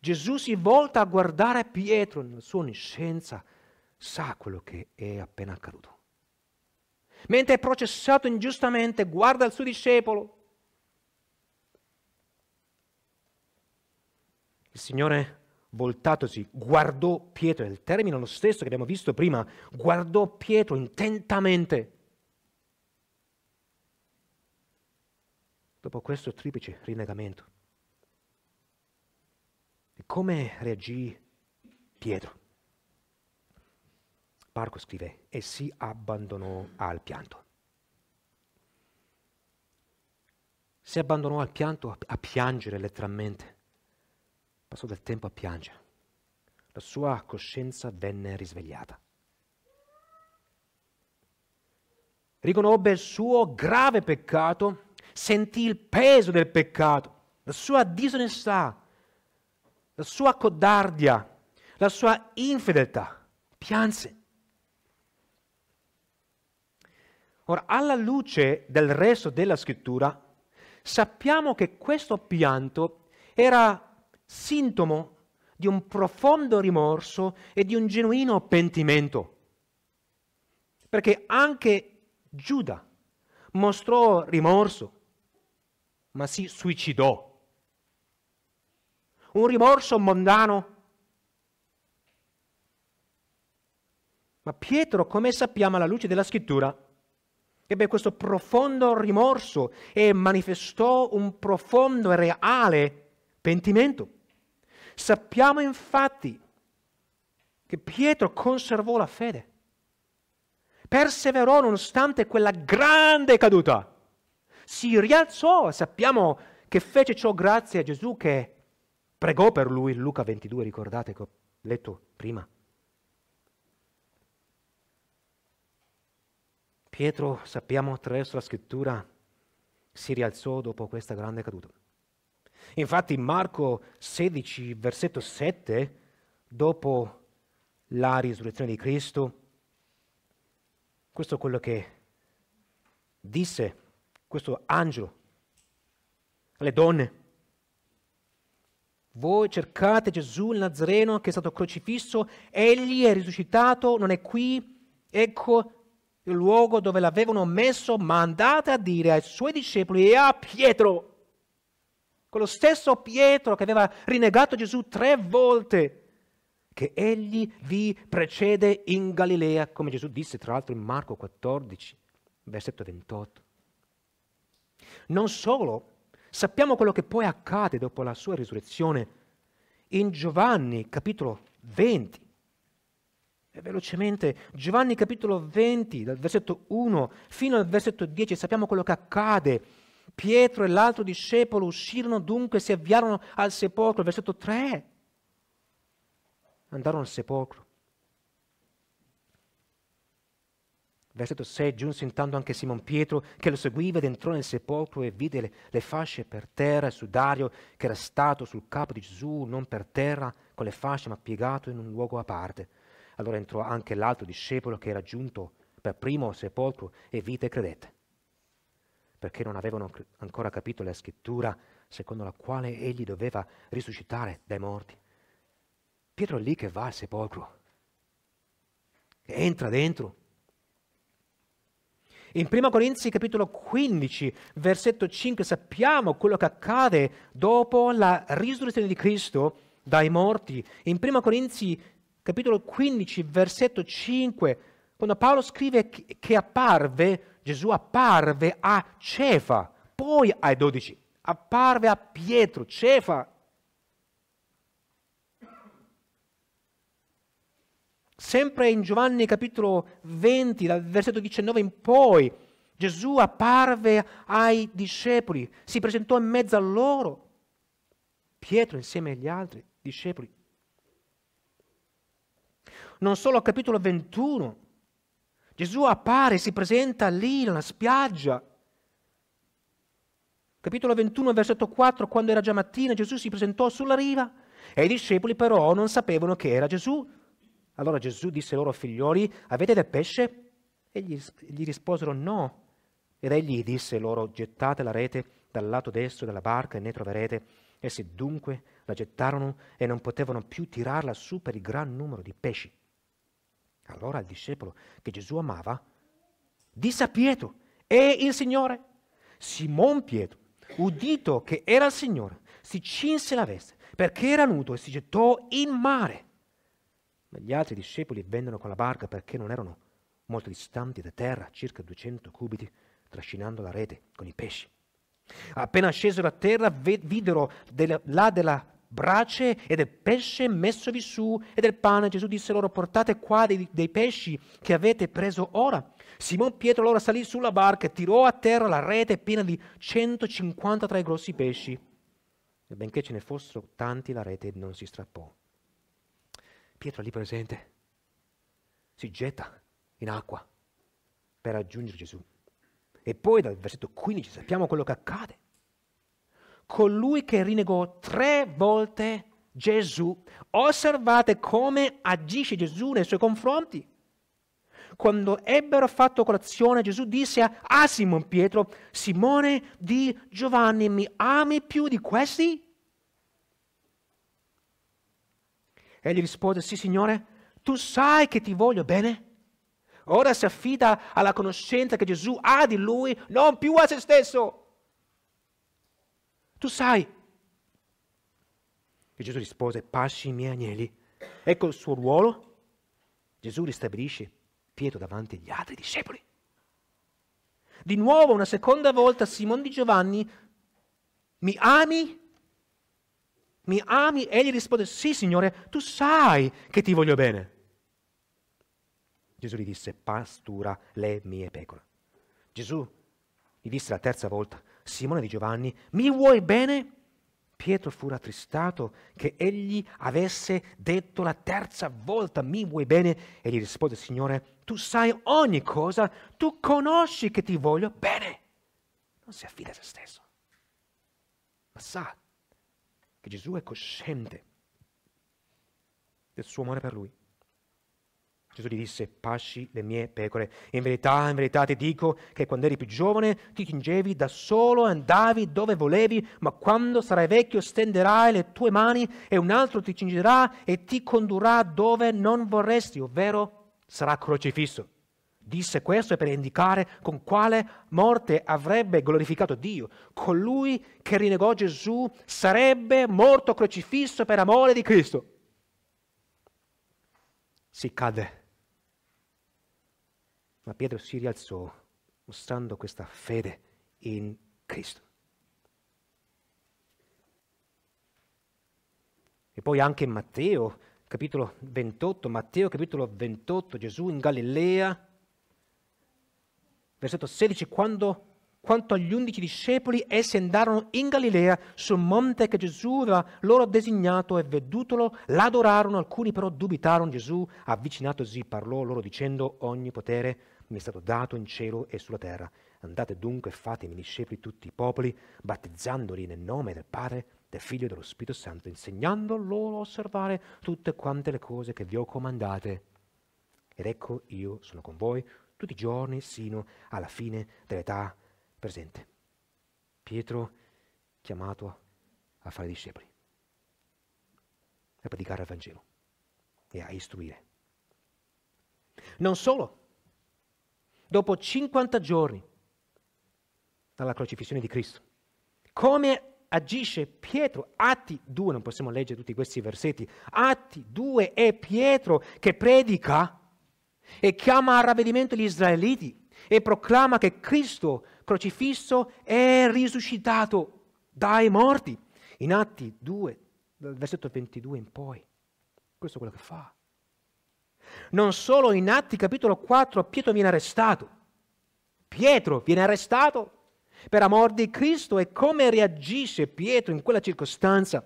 Gesù si volta a guardare Pietro nella sua onniscienza, sa quello che è appena accaduto. Mentre è processato ingiustamente, guarda il suo discepolo. Il Signore voltatosi, guardò Pietro, è il termine lo stesso che abbiamo visto prima, guardò Pietro intentamente. Dopo questo triplice rinnegamento, come reagì Pietro? Parco scrive, e si abbandonò al pianto. Si abbandonò al pianto a, a piangere letteralmente. Passò del tempo a piangere. La sua coscienza venne risvegliata. Riconobbe il suo grave peccato, sentì il peso del peccato, la sua disonestà, la sua codardia, la sua infedeltà. Pianse. Ora, alla luce del resto della scrittura, sappiamo che questo pianto era sintomo di un profondo rimorso e di un genuino pentimento. Perché anche Giuda mostrò rimorso, ma si suicidò un rimorso mondano. Ma Pietro, come sappiamo alla luce della scrittura, ebbe questo profondo rimorso e manifestò un profondo e reale pentimento. Sappiamo infatti che Pietro conservò la fede, perseverò nonostante quella grande caduta, si rialzò, sappiamo che fece ciò grazie a Gesù che Pregò per lui Luca 22, ricordate che ho letto prima. Pietro, sappiamo attraverso la scrittura, si rialzò dopo questa grande caduta. Infatti Marco 16, versetto 7, dopo la risurrezione di Cristo, questo è quello che disse questo angelo alle donne. Voi cercate Gesù il Nazareno che è stato crocifisso, egli è risuscitato, non è qui, ecco il luogo dove l'avevano messo, ma andate a dire ai suoi discepoli e a Pietro, quello stesso Pietro che aveva rinnegato Gesù tre volte, che egli vi precede in Galilea, come Gesù disse tra l'altro in Marco 14, versetto 28. Non solo, Sappiamo quello che poi accade dopo la sua risurrezione in Giovanni capitolo 20. E velocemente, Giovanni capitolo 20, dal versetto 1 fino al versetto 10, sappiamo quello che accade. Pietro e l'altro discepolo uscirono dunque, si avviarono al sepolcro, versetto 3. Andarono al sepolcro Versetto 6 giunse intanto anche Simon Pietro che lo seguiva ed entrò nel sepolcro e vide le, le fasce per terra, il sudario che era stato sul capo di Gesù, non per terra con le fasce, ma piegato in un luogo a parte. Allora entrò anche l'altro discepolo che era giunto per primo al sepolcro e vide e credette, perché non avevano ancora capito la scrittura secondo la quale egli doveva risuscitare dai morti. Pietro è lì che va al sepolcro, entra dentro in 1 Corinzi capitolo 15, versetto 5, sappiamo quello che accade dopo la risurrezione di Cristo dai morti. In 1 Corinzi capitolo 15, versetto 5, quando Paolo scrive che apparve, Gesù apparve a Cefa, poi ai dodici, apparve a Pietro, Cefa Sempre in Giovanni capitolo 20, dal versetto 19 in poi, Gesù apparve ai discepoli, si presentò in mezzo a loro, Pietro insieme agli altri discepoli. Non solo al capitolo 21, Gesù appare, si presenta lì nella spiaggia. Capitolo 21, versetto 4, quando era già mattina, Gesù si presentò sulla riva e i discepoli però non sapevano che era Gesù. Allora Gesù disse ai loro figlioli, avete del pesce? E gli, gli risposero no. Ed egli disse loro, gettate la rete dal lato destro della barca e ne troverete. Essi dunque la gettarono e non potevano più tirarla su per il gran numero di pesci. Allora il discepolo che Gesù amava disse a Pietro, e il Signore, Simon Pietro, udito che era il Signore, si cinse la veste perché era nudo e si gettò in mare. Ma gli altri discepoli vennero con la barca perché non erano molto distanti da terra, circa 200 cubiti, trascinando la rete con i pesci. Appena scesero a terra, videro della, là della brace e del pesce messovi su e del pane. Gesù disse loro, portate qua dei, dei pesci che avete preso ora. Simon Pietro allora salì sulla barca e tirò a terra la rete piena di 153 grossi pesci. E benché ce ne fossero tanti, la rete non si strappò Pietro lì presente si getta in acqua per raggiungere Gesù. E poi dal versetto 15 sappiamo quello che accade. Colui che rinnegò tre volte Gesù, osservate come agisce Gesù nei suoi confronti. Quando ebbero fatto colazione, Gesù disse a, a Simon Pietro, Simone di Giovanni, mi ami più di questi? Egli rispose, sì Signore, tu sai che ti voglio bene. Ora si affida alla conoscenza che Gesù ha di lui, non più a se stesso. Tu sai. E Gesù rispose, pasci i miei agnelli. Ecco il suo ruolo. Gesù ristabilisce Pietro davanti agli altri discepoli. Di nuovo, una seconda volta, Simone di Giovanni, mi ami mi ami? Egli rispose, sì Signore, tu sai che ti voglio bene. Gesù gli disse, pastura le mie pecore. Gesù gli disse la terza volta, Simone di Giovanni, mi vuoi bene? Pietro fu rattristato che egli avesse detto la terza volta, mi vuoi bene? E gli rispose, Signore, tu sai ogni cosa, tu conosci che ti voglio bene. Non si affida a se stesso, ma sa che Gesù è cosciente del suo amore per lui. Gesù gli disse, pasci le mie pecore. In verità, in verità ti dico che quando eri più giovane ti tingevi da solo e andavi dove volevi, ma quando sarai vecchio stenderai le tue mani e un altro ti cingerà e ti condurrà dove non vorresti, ovvero sarà crocifisso. Disse questo per indicare con quale morte avrebbe glorificato Dio. Colui che rinegò Gesù sarebbe morto crocifisso per amore di Cristo. Si cadde. Ma Pietro si rialzò mostrando questa fede in Cristo. E poi anche in Matteo, capitolo 28, Matteo capitolo 28, Gesù in Galilea Versetto 16, quando, quanto agli undici discepoli, essi andarono in Galilea sul monte che Gesù aveva loro designato e vedutolo, l'adorarono, alcuni però dubitarono, Gesù avvicinatosi parlò loro dicendo ogni potere mi è stato dato in cielo e sulla terra, andate dunque e fatemi discepoli tutti i popoli, battezzandoli nel nome del Padre, del Figlio e dello Spirito Santo, insegnando loro a osservare tutte quante le cose che vi ho comandate. Ed ecco io sono con voi tutti i giorni sino alla fine dell'età presente. Pietro chiamato a fare discepoli, a predicare il Vangelo e a istruire. Non solo, dopo 50 giorni dalla crocifissione di Cristo, come agisce Pietro. Atti 2, non possiamo leggere tutti questi versetti. Atti 2 è Pietro che predica e chiama al ravvedimento gli israeliti e proclama che Cristo crocifisso è risuscitato dai morti. In Atti 2, versetto 22 in poi. Questo è quello che fa. Non solo in Atti capitolo 4 Pietro viene arrestato. Pietro viene arrestato per amor di Cristo e come reagisce Pietro in quella circostanza?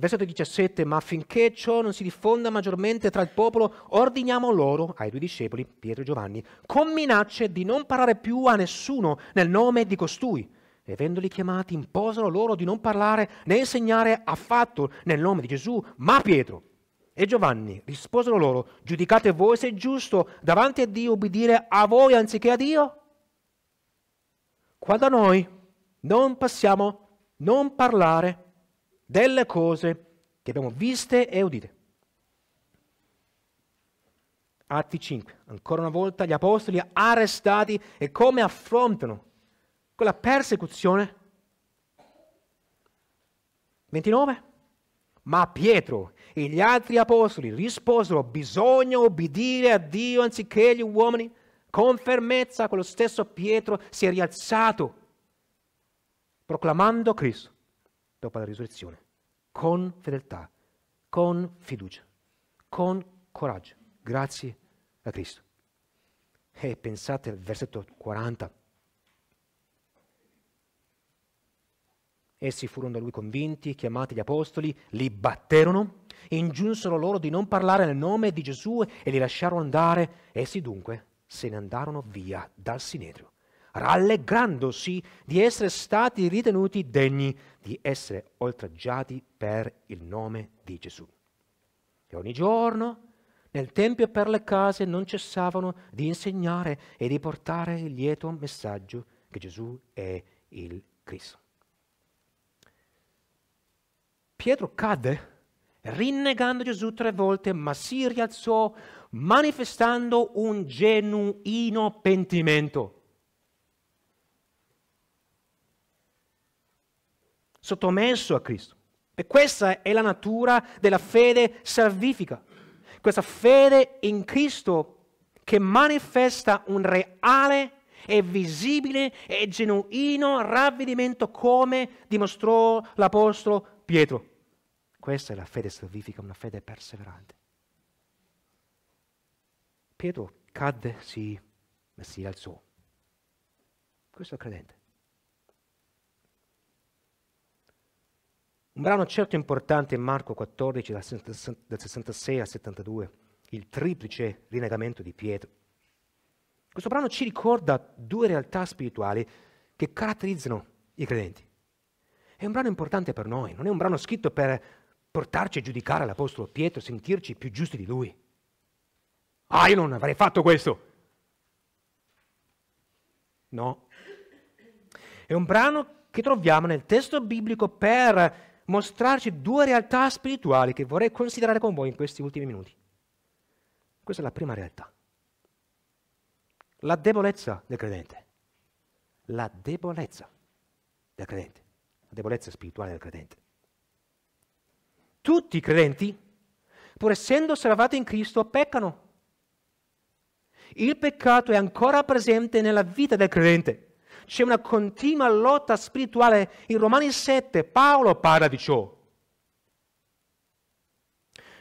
Versetto 17, ma affinché ciò non si diffonda maggiormente tra il popolo, ordiniamo loro, ai due discepoli, Pietro e Giovanni, con minacce di non parlare più a nessuno nel nome di costui. E avendoli chiamati, imposero loro di non parlare né insegnare affatto nel nome di Gesù, ma Pietro e Giovanni risposero loro, giudicate voi se è giusto davanti a Dio obbedire a voi anziché a Dio? Quanto a noi, non possiamo non parlare delle cose che abbiamo viste e udite. Atti 5, ancora una volta gli apostoli arrestati e come affrontano quella persecuzione. 29. Ma Pietro e gli altri apostoli risposero, bisogna obbedire a Dio anziché agli uomini. Con fermezza quello stesso Pietro si è rialzato proclamando Cristo dopo la risurrezione, con fedeltà, con fiducia, con coraggio, grazie a Cristo. E pensate al versetto 40. Essi furono da lui convinti, chiamati gli apostoli, li batterono, ingiunsero loro di non parlare nel nome di Gesù e li lasciarono andare. Essi dunque se ne andarono via dal Sinedrio rallegrandosi di essere stati ritenuti degni di essere oltraggiati per il nome di Gesù. E ogni giorno nel tempio e per le case non cessavano di insegnare e di portare il lieto messaggio che Gesù è il Cristo. Pietro cadde rinnegando Gesù tre volte, ma si rialzò manifestando un genuino pentimento. sottomesso a Cristo. E questa è la natura della fede salvifica, questa fede in Cristo che manifesta un reale e visibile e genuino ravvedimento come dimostrò l'Apostolo Pietro. Questa è la fede salvifica, una fede perseverante. Pietro cadde, sì, ma si alzò. Questo è il credente. Un brano certo importante è Marco 14, dal 66 al 72, il triplice rinegamento di Pietro. Questo brano ci ricorda due realtà spirituali che caratterizzano i credenti. È un brano importante per noi, non è un brano scritto per portarci a giudicare l'Apostolo Pietro, sentirci più giusti di lui. Ah, io non avrei fatto questo. No. È un brano che troviamo nel testo biblico per mostrarci due realtà spirituali che vorrei considerare con voi in questi ultimi minuti. Questa è la prima realtà. La debolezza del credente. La debolezza del credente. La debolezza spirituale del credente. Tutti i credenti, pur essendo salvati in Cristo, peccano. Il peccato è ancora presente nella vita del credente c'è una continua lotta spirituale. In Romani 7 Paolo parla di ciò.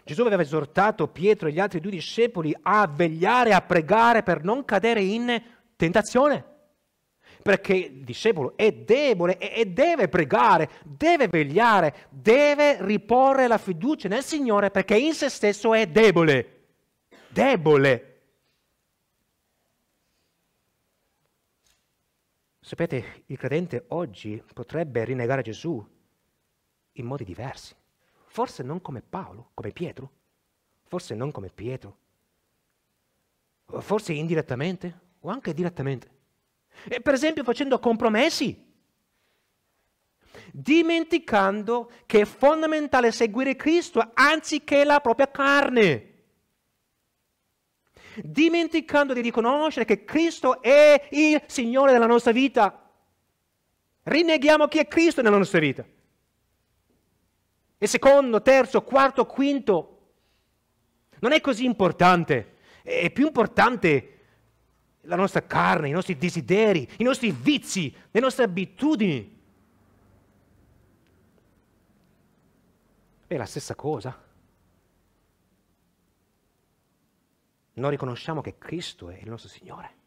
Gesù aveva esortato Pietro e gli altri due discepoli a vegliare, a pregare per non cadere in tentazione. Perché il discepolo è debole e deve pregare, deve vegliare, deve riporre la fiducia nel Signore perché in se stesso è debole. Debole Sapete, il credente oggi potrebbe rinnegare Gesù in modi diversi. Forse non come Paolo, come Pietro. Forse non come Pietro. Forse indirettamente o anche direttamente. E per esempio facendo compromessi. Dimenticando che è fondamentale seguire Cristo anziché la propria carne dimenticando di riconoscere che Cristo è il Signore della nostra vita. Rinneghiamo chi è Cristo nella nostra vita. E secondo, terzo, quarto, quinto, non è così importante. È più importante la nostra carne, i nostri desideri, i nostri vizi, le nostre abitudini. È la stessa cosa. non riconosciamo che Cristo è il nostro Signore.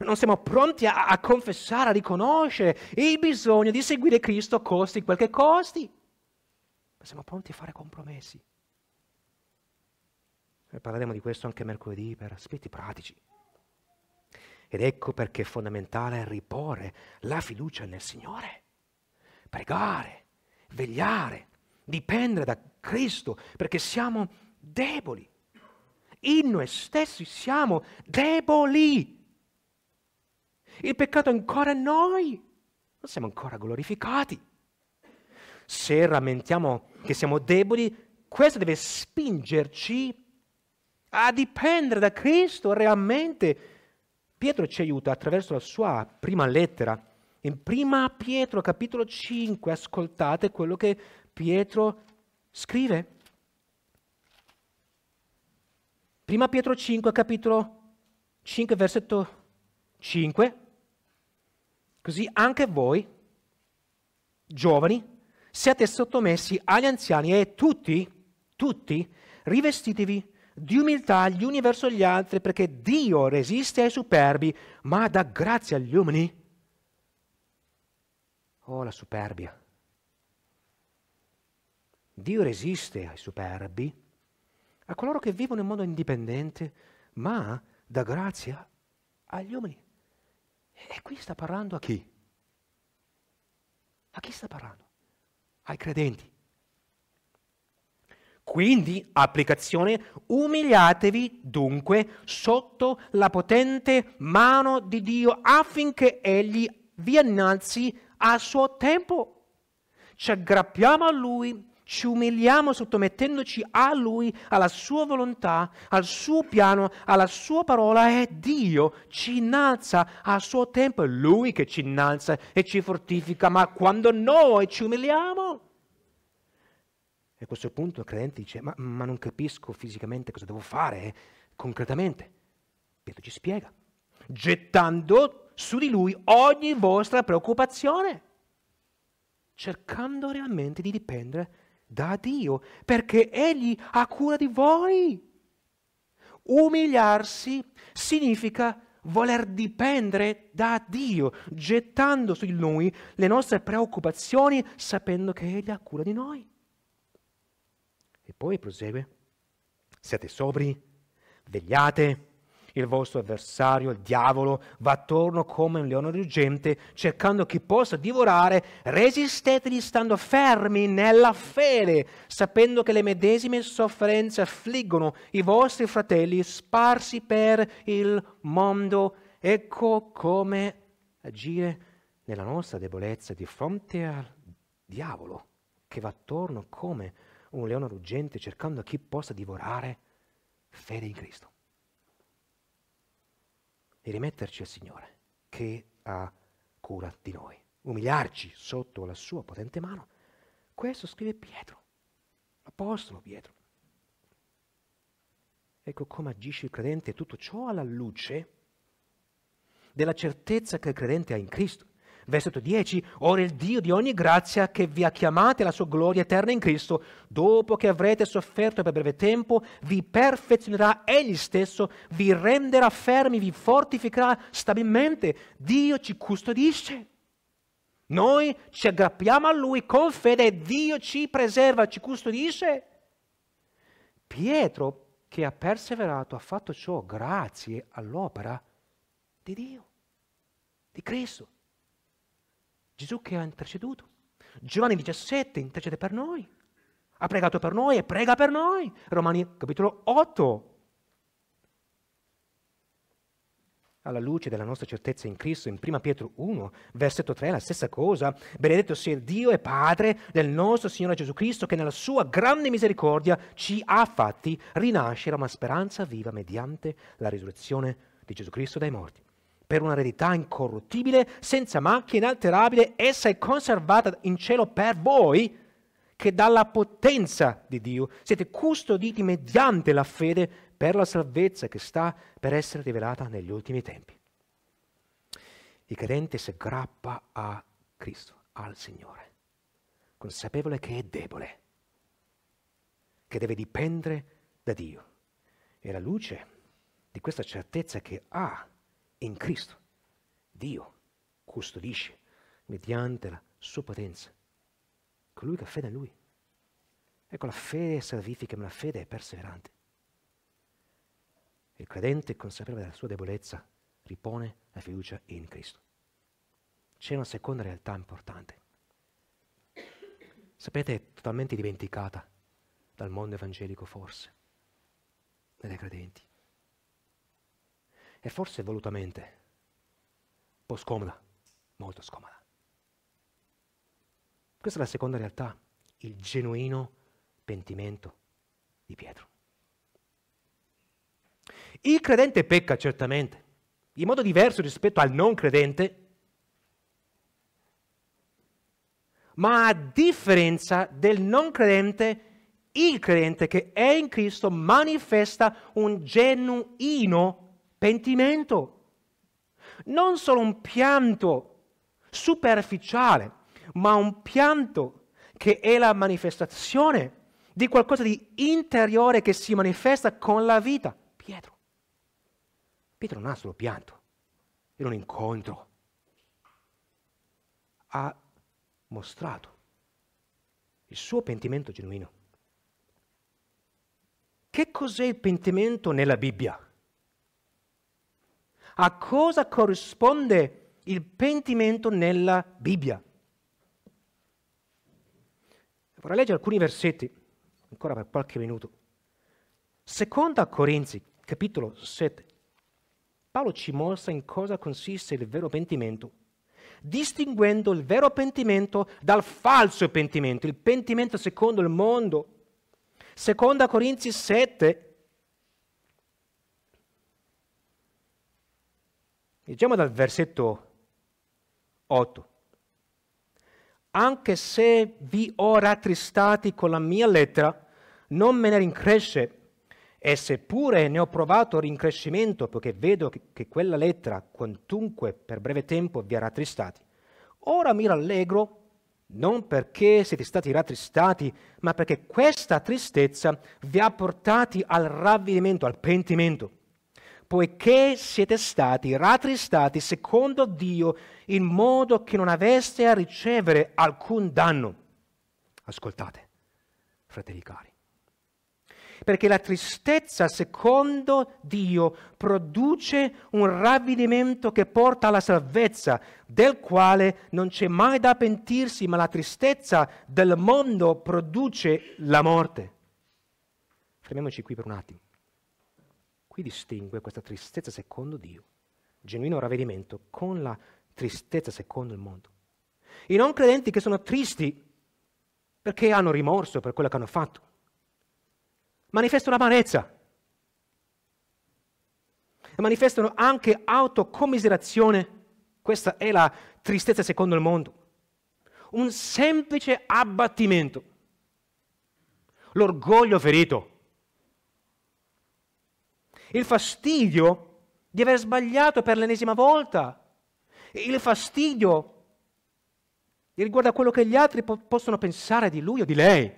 Non siamo pronti a, a confessare, a riconoscere il bisogno di seguire Cristo costi quel che costi. Ma siamo pronti a fare compromessi. E parleremo di questo anche mercoledì per aspetti pratici. Ed ecco perché è fondamentale riporre la fiducia nel Signore. Pregare, vegliare, dipendere da Cristo, perché siamo deboli in noi stessi siamo deboli. Il peccato è ancora in noi, non siamo ancora glorificati. Se rammentiamo che siamo deboli, questo deve spingerci a dipendere da Cristo realmente. Pietro ci aiuta attraverso la sua prima lettera. In prima Pietro capitolo 5 ascoltate quello che Pietro scrive. Prima Pietro 5, capitolo 5, versetto 5. Così anche voi, giovani, siete sottomessi agli anziani e tutti, tutti, rivestitevi di umiltà gli uni verso gli altri, perché Dio resiste ai superbi, ma dà grazia agli uomini. Oh, la superbia. Dio resiste ai superbi, a coloro che vivono in modo indipendente, ma da grazia agli uomini. E qui sta parlando a chi? A chi sta parlando? Ai credenti. Quindi, applicazione, umiliatevi dunque sotto la potente mano di Dio affinché Egli vi innalzi a suo tempo. Ci aggrappiamo a Lui ci umiliamo sottomettendoci a Lui, alla Sua volontà, al Suo piano, alla Sua parola e Dio ci innalza a suo tempo, è Lui che ci innalza e ci fortifica, ma quando noi ci umiliamo... E a questo punto il credente dice, ma, ma non capisco fisicamente cosa devo fare eh, concretamente. Pietro ci spiega, gettando su di Lui ogni vostra preoccupazione cercando realmente di dipendere da da Dio, perché Egli ha cura di voi. Umiliarsi significa voler dipendere da Dio, gettando su di Lui le nostre preoccupazioni, sapendo che Egli ha cura di noi. E poi prosegue, siate sobri, vegliate, il vostro avversario, il diavolo, va attorno come un leone ruggente, cercando chi possa divorare. Resistetegli stando fermi nella fede, sapendo che le medesime sofferenze affliggono i vostri fratelli sparsi per il mondo. Ecco come agire nella nostra debolezza di fronte al diavolo che va attorno come un leone ruggente cercando chi possa divorare fede in Cristo e rimetterci al Signore che ha cura di noi. Umiliarci sotto la sua potente mano. Questo scrive Pietro, l'Apostolo Pietro. Ecco come agisce il credente, tutto ciò alla luce della certezza che il credente ha in Cristo. Versetto 10, ora il Dio di ogni grazia che vi ha chiamate alla sua gloria eterna in Cristo, dopo che avrete sofferto per breve tempo, vi perfezionerà egli stesso, vi renderà fermi, vi fortificherà stabilmente. Dio ci custodisce. Noi ci aggrappiamo a Lui con fede e Dio ci preserva, ci custodisce. Pietro, che ha perseverato, ha fatto ciò grazie all'opera di Dio, di Cristo. Gesù che ha interceduto. Giovanni 17 intercede per noi. Ha pregato per noi e prega per noi. Romani capitolo 8. Alla luce della nostra certezza in Cristo, in 1 Pietro 1, versetto 3, la stessa cosa. Benedetto sia Dio e Padre del nostro Signore Gesù Cristo, che nella sua grande misericordia ci ha fatti rinascere a una speranza viva mediante la risurrezione di Gesù Cristo dai morti per un'eredità incorruttibile, senza macchia, inalterabile, essa è conservata in cielo per voi, che dalla potenza di Dio siete custoditi mediante la fede per la salvezza che sta per essere rivelata negli ultimi tempi. Il credente si aggrappa a Cristo, al Signore, consapevole che è debole, che deve dipendere da Dio. E la luce di questa certezza che ha in Cristo. Dio custodisce mediante la sua potenza colui che ha fede in Lui. Ecco, la fede è salvifica, ma la fede è perseverante. Il credente, consapevole della sua debolezza, ripone la fiducia in Cristo. C'è una seconda realtà importante. Sapete, è totalmente dimenticata dal mondo evangelico forse, dai credenti e forse volutamente, un po' scomoda, molto scomoda. Questa è la seconda realtà, il genuino pentimento di Pietro. Il credente pecca certamente, in modo diverso rispetto al non credente, ma a differenza del non credente, il credente che è in Cristo manifesta un genuino pentimento, non solo un pianto superficiale, ma un pianto che è la manifestazione di qualcosa di interiore che si manifesta con la vita. Pietro. Pietro non ha solo pianto, era un incontro. Ha mostrato il suo pentimento genuino. Che cos'è il pentimento nella Bibbia? A cosa corrisponde il pentimento nella Bibbia? Vorrei leggere alcuni versetti, ancora per qualche minuto. Seconda Corinzi, capitolo 7. Paolo ci mostra in cosa consiste il vero pentimento, distinguendo il vero pentimento dal falso pentimento, il pentimento secondo il mondo. Seconda Corinzi 7, Leggiamo dal versetto 8. Anche se vi ho rattristati con la mia lettera, non me ne rincresce, e seppure ne ho provato rincrescimento, perché vedo che, quella lettera, quantunque per breve tempo vi ha rattristati, ora mi rallegro non perché siete stati rattristati, ma perché questa tristezza vi ha portati al ravvedimento, al pentimento, poiché siete stati rattristati secondo Dio in modo che non aveste a ricevere alcun danno. Ascoltate, fratelli cari, perché la tristezza secondo Dio produce un ravvedimento che porta alla salvezza, del quale non c'è mai da pentirsi, ma la tristezza del mondo produce la morte. Fermiamoci qui per un attimo qui distingue questa tristezza secondo Dio, genuino ravvedimento, con la tristezza secondo il mondo. I non credenti che sono tristi perché hanno rimorso per quello che hanno fatto, manifestano amarezza manifestano anche autocommiserazione. Questa è la tristezza secondo il mondo. Un semplice abbattimento. L'orgoglio ferito il fastidio di aver sbagliato per l'ennesima volta, il fastidio riguardo a quello che gli altri po- possono pensare di lui o di lei.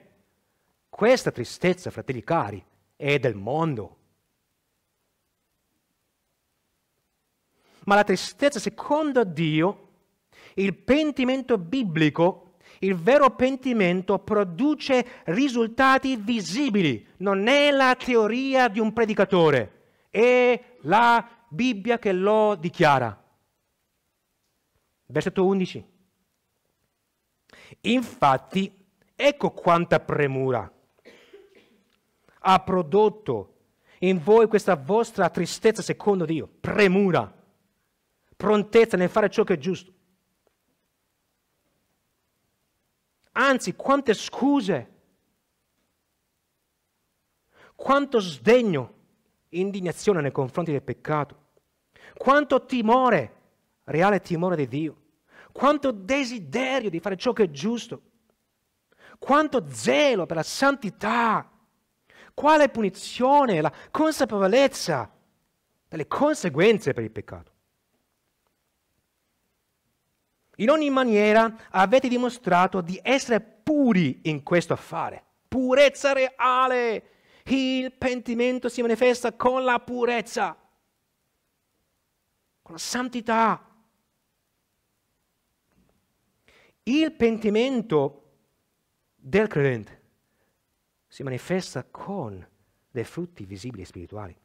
Questa tristezza, fratelli cari, è del mondo. Ma la tristezza secondo Dio, il pentimento biblico, il vero pentimento produce risultati visibili, non è la teoria di un predicatore. È la Bibbia che lo dichiara. Versetto 11. Infatti, ecco quanta premura ha prodotto in voi questa vostra tristezza secondo Dio, premura, prontezza nel fare ciò che è giusto. Anzi, quante scuse, quanto sdegno indignazione nei confronti del peccato, quanto timore, reale timore di Dio, quanto desiderio di fare ciò che è giusto, quanto zelo per la santità, quale punizione, la consapevolezza delle conseguenze per il peccato. In ogni maniera avete dimostrato di essere puri in questo affare, purezza reale, il pentimento si manifesta con la purezza, con la santità. Il pentimento del credente si manifesta con dei frutti visibili e spirituali.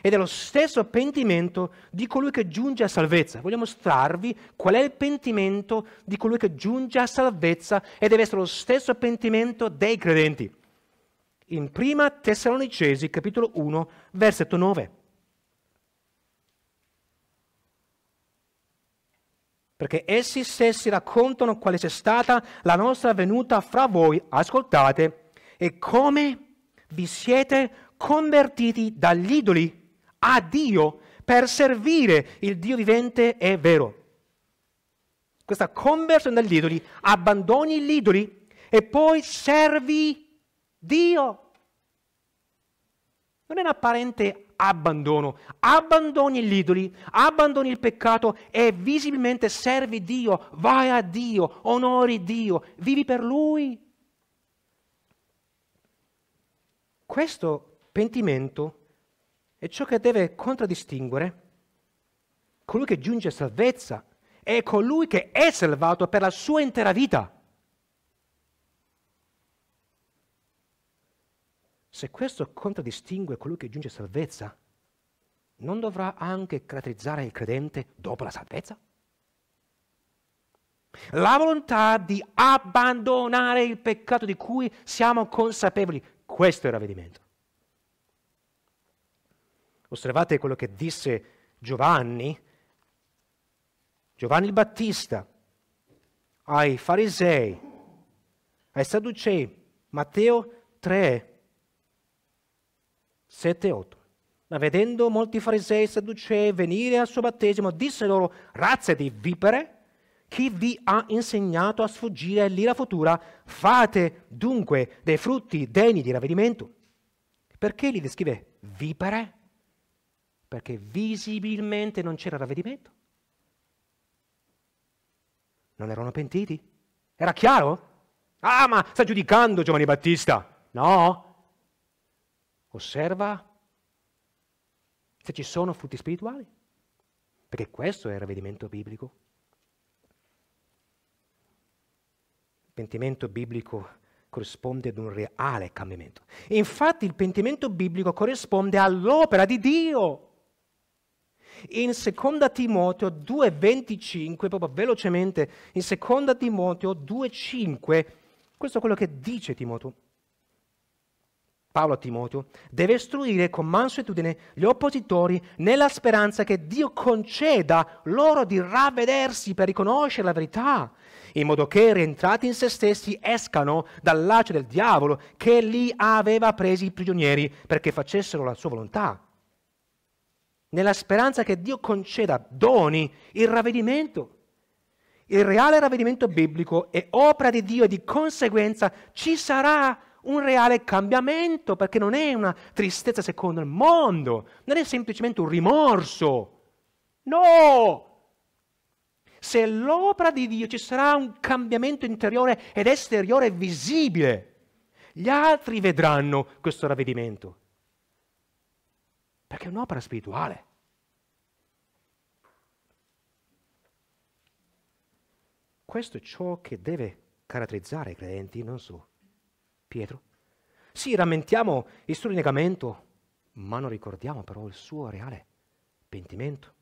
Ed è lo stesso pentimento di colui che giunge a salvezza. Voglio mostrarvi qual è il pentimento di colui che giunge a salvezza e deve essere lo stesso pentimento dei credenti in prima Tessalonicesi capitolo 1 versetto 9. Perché essi stessi raccontano quale sia stata la nostra venuta fra voi, ascoltate, e come vi siete convertiti dagli idoli a Dio per servire il Dio vivente e vero. Questa conversione dagli idoli, abbandoni gli idoli e poi servi Dio. Non è un apparente abbandono. Abbandoni gli idoli, abbandoni il peccato e visibilmente servi Dio, vai a Dio, onori Dio, vivi per Lui. Questo pentimento è ciò che deve contraddistinguere colui che giunge a salvezza e colui che è salvato per la sua intera vita. Se questo contraddistingue colui che giunge a salvezza, non dovrà anche caratterizzare il credente dopo la salvezza? La volontà di abbandonare il peccato di cui siamo consapevoli, questo è il ravvedimento. Osservate quello che disse Giovanni, Giovanni il Battista, ai farisei, ai sadducei, Matteo 3, 7 e 8. Ma vedendo molti farisei e sadducei venire al suo battesimo, disse loro, razze di vipere, chi vi ha insegnato a sfuggire all'ira futura? Fate dunque dei frutti degni di ravvedimento. Perché li descrive vipere? Perché visibilmente non c'era ravvedimento. Non erano pentiti? Era chiaro? Ah, ma sta giudicando Giovanni Battista? No, osserva se ci sono frutti spirituali, perché questo è il ravvedimento biblico. Il pentimento biblico corrisponde ad un reale cambiamento. Infatti il pentimento biblico corrisponde all'opera di Dio. In 2 Timoteo 2,25, proprio velocemente, in 2 Timoteo 2,5, questo è quello che dice Timoteo. Paolo a Timoteo, deve istruire con mansuetudine gli oppositori nella speranza che Dio conceda loro di ravvedersi per riconoscere la verità, in modo che rientrati in se stessi escano dal laccio del diavolo che li aveva presi prigionieri perché facessero la sua volontà. Nella speranza che Dio conceda doni il ravvedimento. Il reale ravvedimento biblico è opera di Dio e di conseguenza ci sarà un reale cambiamento, perché non è una tristezza secondo il mondo, non è semplicemente un rimorso. No! Se l'opera di Dio ci sarà un cambiamento interiore ed esteriore visibile, gli altri vedranno questo ravvedimento. Perché è un'opera spirituale. Questo è ciò che deve caratterizzare i credenti, non so Pietro. Sì, rammentiamo il suo rinnegamento, ma non ricordiamo però il suo reale pentimento.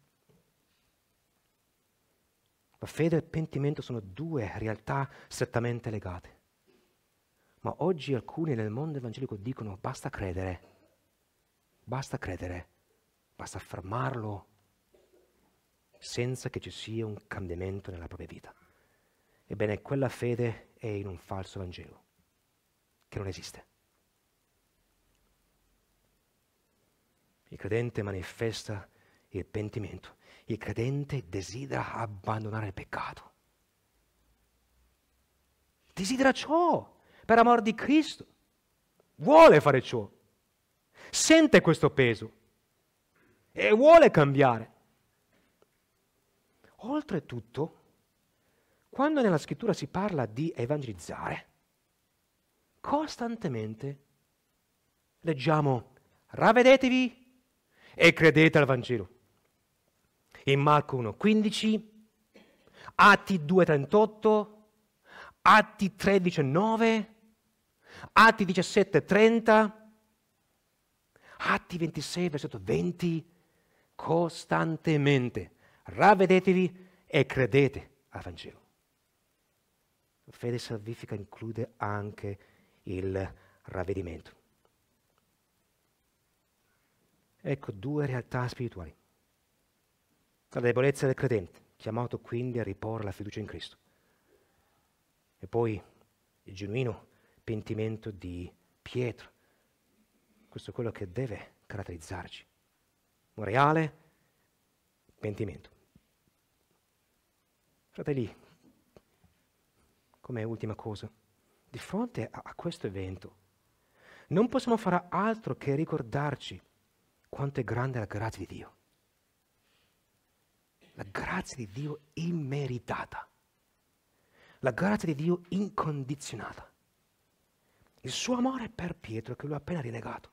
La fede e il pentimento sono due realtà strettamente legate. Ma oggi alcuni nel mondo evangelico dicono basta credere, basta credere, basta affermarlo senza che ci sia un cambiamento nella propria vita. Ebbene, quella fede è in un falso Vangelo che non esiste. Il credente manifesta il pentimento, il credente desidera abbandonare il peccato. Desidera ciò per amor di Cristo. Vuole fare ciò. Sente questo peso e vuole cambiare. Oltretutto, quando nella scrittura si parla di evangelizzare, costantemente. Leggiamo, ravedetevi e credete al Vangelo. In Marco 1.15, Atti 2.38, Atti 3.19, Atti 17.30, Atti 26, versetto 20, costantemente. ravedetevi e credete al Vangelo. Fede salvifica include anche il ravvedimento. Ecco due realtà spirituali. La debolezza del credente, chiamato quindi a riporre la fiducia in Cristo. E poi il genuino pentimento di Pietro. Questo è quello che deve caratterizzarci. Un reale pentimento. Fratelli, come ultima cosa, di fronte a, a questo evento, non possiamo fare altro che ricordarci quanto è grande la grazia di Dio. La grazia di Dio immeritata. La grazia di Dio incondizionata. Il suo amore per Pietro che lui ha appena rinnegato.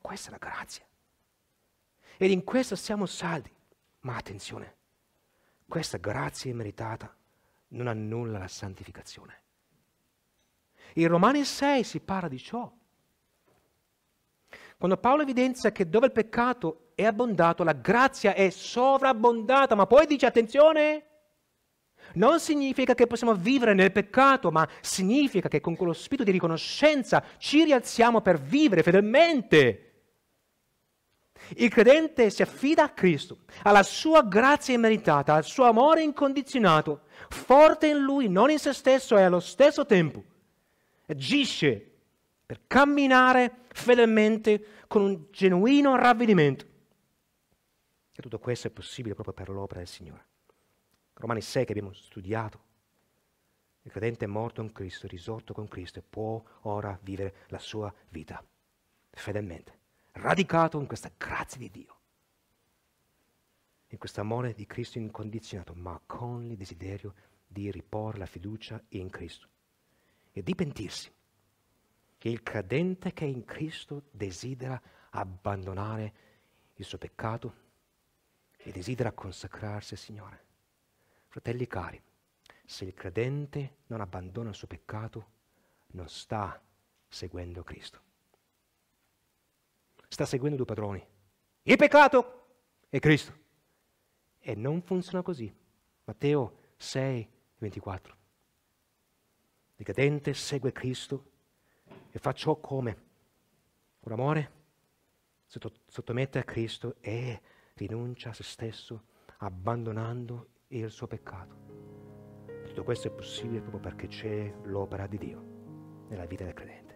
Questa è la grazia. Ed in questo siamo saldi. Ma attenzione, questa grazia immeritata non annulla la santificazione. In Romani 6 si parla di ciò. Quando Paolo evidenzia che dove il peccato è abbondato, la grazia è sovrabbondata, ma poi dice attenzione, non significa che possiamo vivere nel peccato, ma significa che con quello spirito di riconoscenza ci rialziamo per vivere fedelmente. Il credente si affida a Cristo, alla sua grazia immeritata, al suo amore incondizionato, forte in lui, non in se stesso e allo stesso tempo agisce per camminare fedelmente con un genuino ravvedimento. E tutto questo è possibile proprio per l'opera del Signore. Romani 6 che abbiamo studiato. Il credente è morto in Cristo, risorto con Cristo e può ora vivere la sua vita fedelmente, radicato in questa grazia di Dio, in questo amore di Cristo incondizionato, ma con il desiderio di riporre la fiducia in Cristo e di pentirsi. Il credente che è in Cristo desidera abbandonare il suo peccato e desidera consacrarsi al Signore. Fratelli cari, se il credente non abbandona il suo peccato, non sta seguendo Cristo. Sta seguendo due padroni, il peccato e Cristo. E non funziona così. Matteo 6, 24. Il credente segue Cristo e fa ciò come? Con amore, sottomette a Cristo e rinuncia a se stesso, abbandonando il suo peccato. Tutto questo è possibile proprio perché c'è l'opera di Dio nella vita del credente.